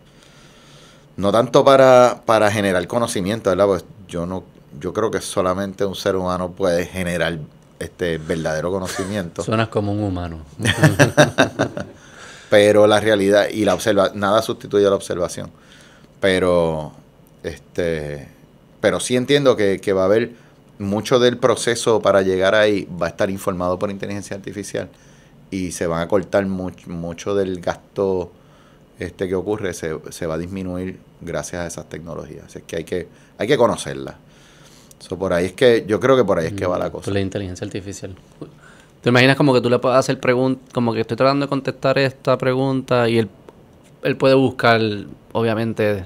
no tanto para, para generar conocimiento, ¿verdad? Pues yo no, yo creo que solamente un ser humano puede generar este verdadero conocimiento. Suenas como un humano. (laughs) Pero la realidad y la observa nada sustituye a la observación. Pero este pero sí entiendo que, va a haber mucho del proceso para llegar ahí va a estar informado por inteligencia artificial y se van a cortar mucho del gasto este que ocurre se, se, va a disminuir gracias a esas tecnologías. es que hay que, hay que conocerlas por ahí es que, yo creo que por ahí es que va la mm, cosa. la inteligencia artificial. ¿Te imaginas como que tú le puedes hacer preguntas, como que estoy tratando de contestar esta pregunta y él, él puede buscar, obviamente,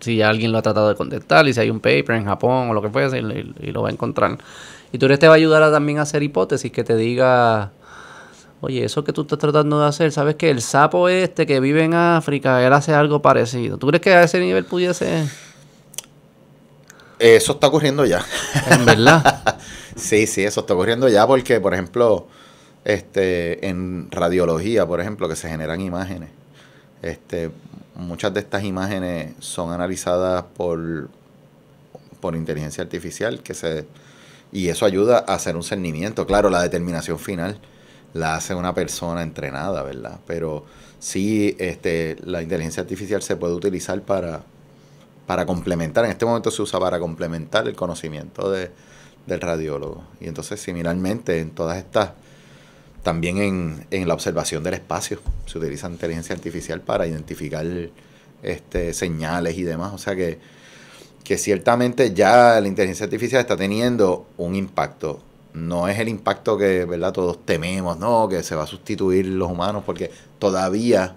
si alguien lo ha tratado de contestar y si hay un paper en Japón o lo que fuese y, lo va a encontrar. Y tú que te va a ayudar a también a hacer hipótesis que te diga, oye, eso que tú estás tratando de hacer, ¿sabes que El sapo este que vive en África, él hace algo parecido. ¿Tú crees que a ese nivel pudiese... Eso está ocurriendo ya. ¿En verdad? (laughs) sí, sí, eso está ocurriendo ya porque, por ejemplo, este, en radiología, por ejemplo, que se generan imágenes, este, muchas de estas imágenes son analizadas por, por inteligencia artificial que se, y eso ayuda a hacer un cernimiento. Claro, la determinación final la hace una persona entrenada, ¿verdad? Pero sí, este, la inteligencia artificial se puede utilizar para para complementar, en este momento se usa para complementar el conocimiento de, del radiólogo. Y entonces, similarmente, en todas estas, también en, en la observación del espacio, se utiliza inteligencia artificial para identificar este, señales y demás. O sea que, que ciertamente ya la inteligencia artificial está teniendo un impacto. No es el impacto que ¿verdad? todos tememos, ¿no? que se va a sustituir los humanos, porque todavía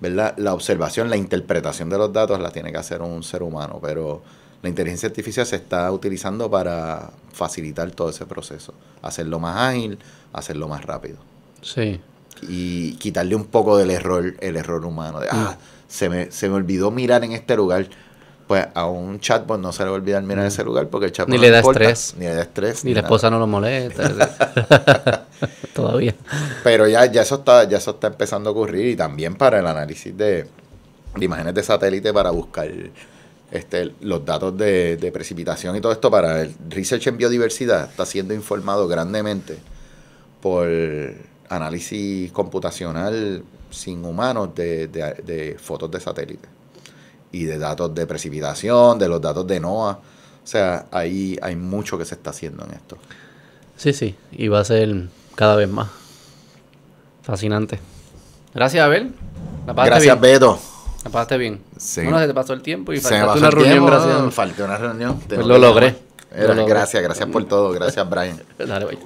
la observación, la interpretación de los datos la tiene que hacer un ser humano, pero la inteligencia artificial se está utilizando para facilitar todo ese proceso, hacerlo más ágil, hacerlo más rápido. Sí. Y quitarle un poco del error, el error humano, de, mm. ah, se me olvidó mirar en este lugar, pues a un chatbot pues, no se le olvida mirar mm. ese lugar porque el chatbot ni le da estrés. Ni le da estrés. Ni, la esposa no lo molesta. (laughs) (laughs) Todavía. Pero ya, ya, eso está, ya eso está empezando a ocurrir y también para el análisis de, imágenes de satélite para buscar este, los datos de, precipitación y todo esto para el research en biodiversidad está siendo informado grandemente por análisis computacional sin humanos de fotos de satélite y de datos de precipitación, de los datos de NOAA. O sea, ahí hay mucho que se está haciendo en esto. Sí, sí, y va a ser cada vez más fascinante. Gracias, Abel. Gracias, Beto. La pasaste bien. Sí. Bueno, se te pasó el tiempo y faltó una reunión. una reunión. Pues lo, logré. Gracias, gracias por todo. Gracias, Brian. Dale,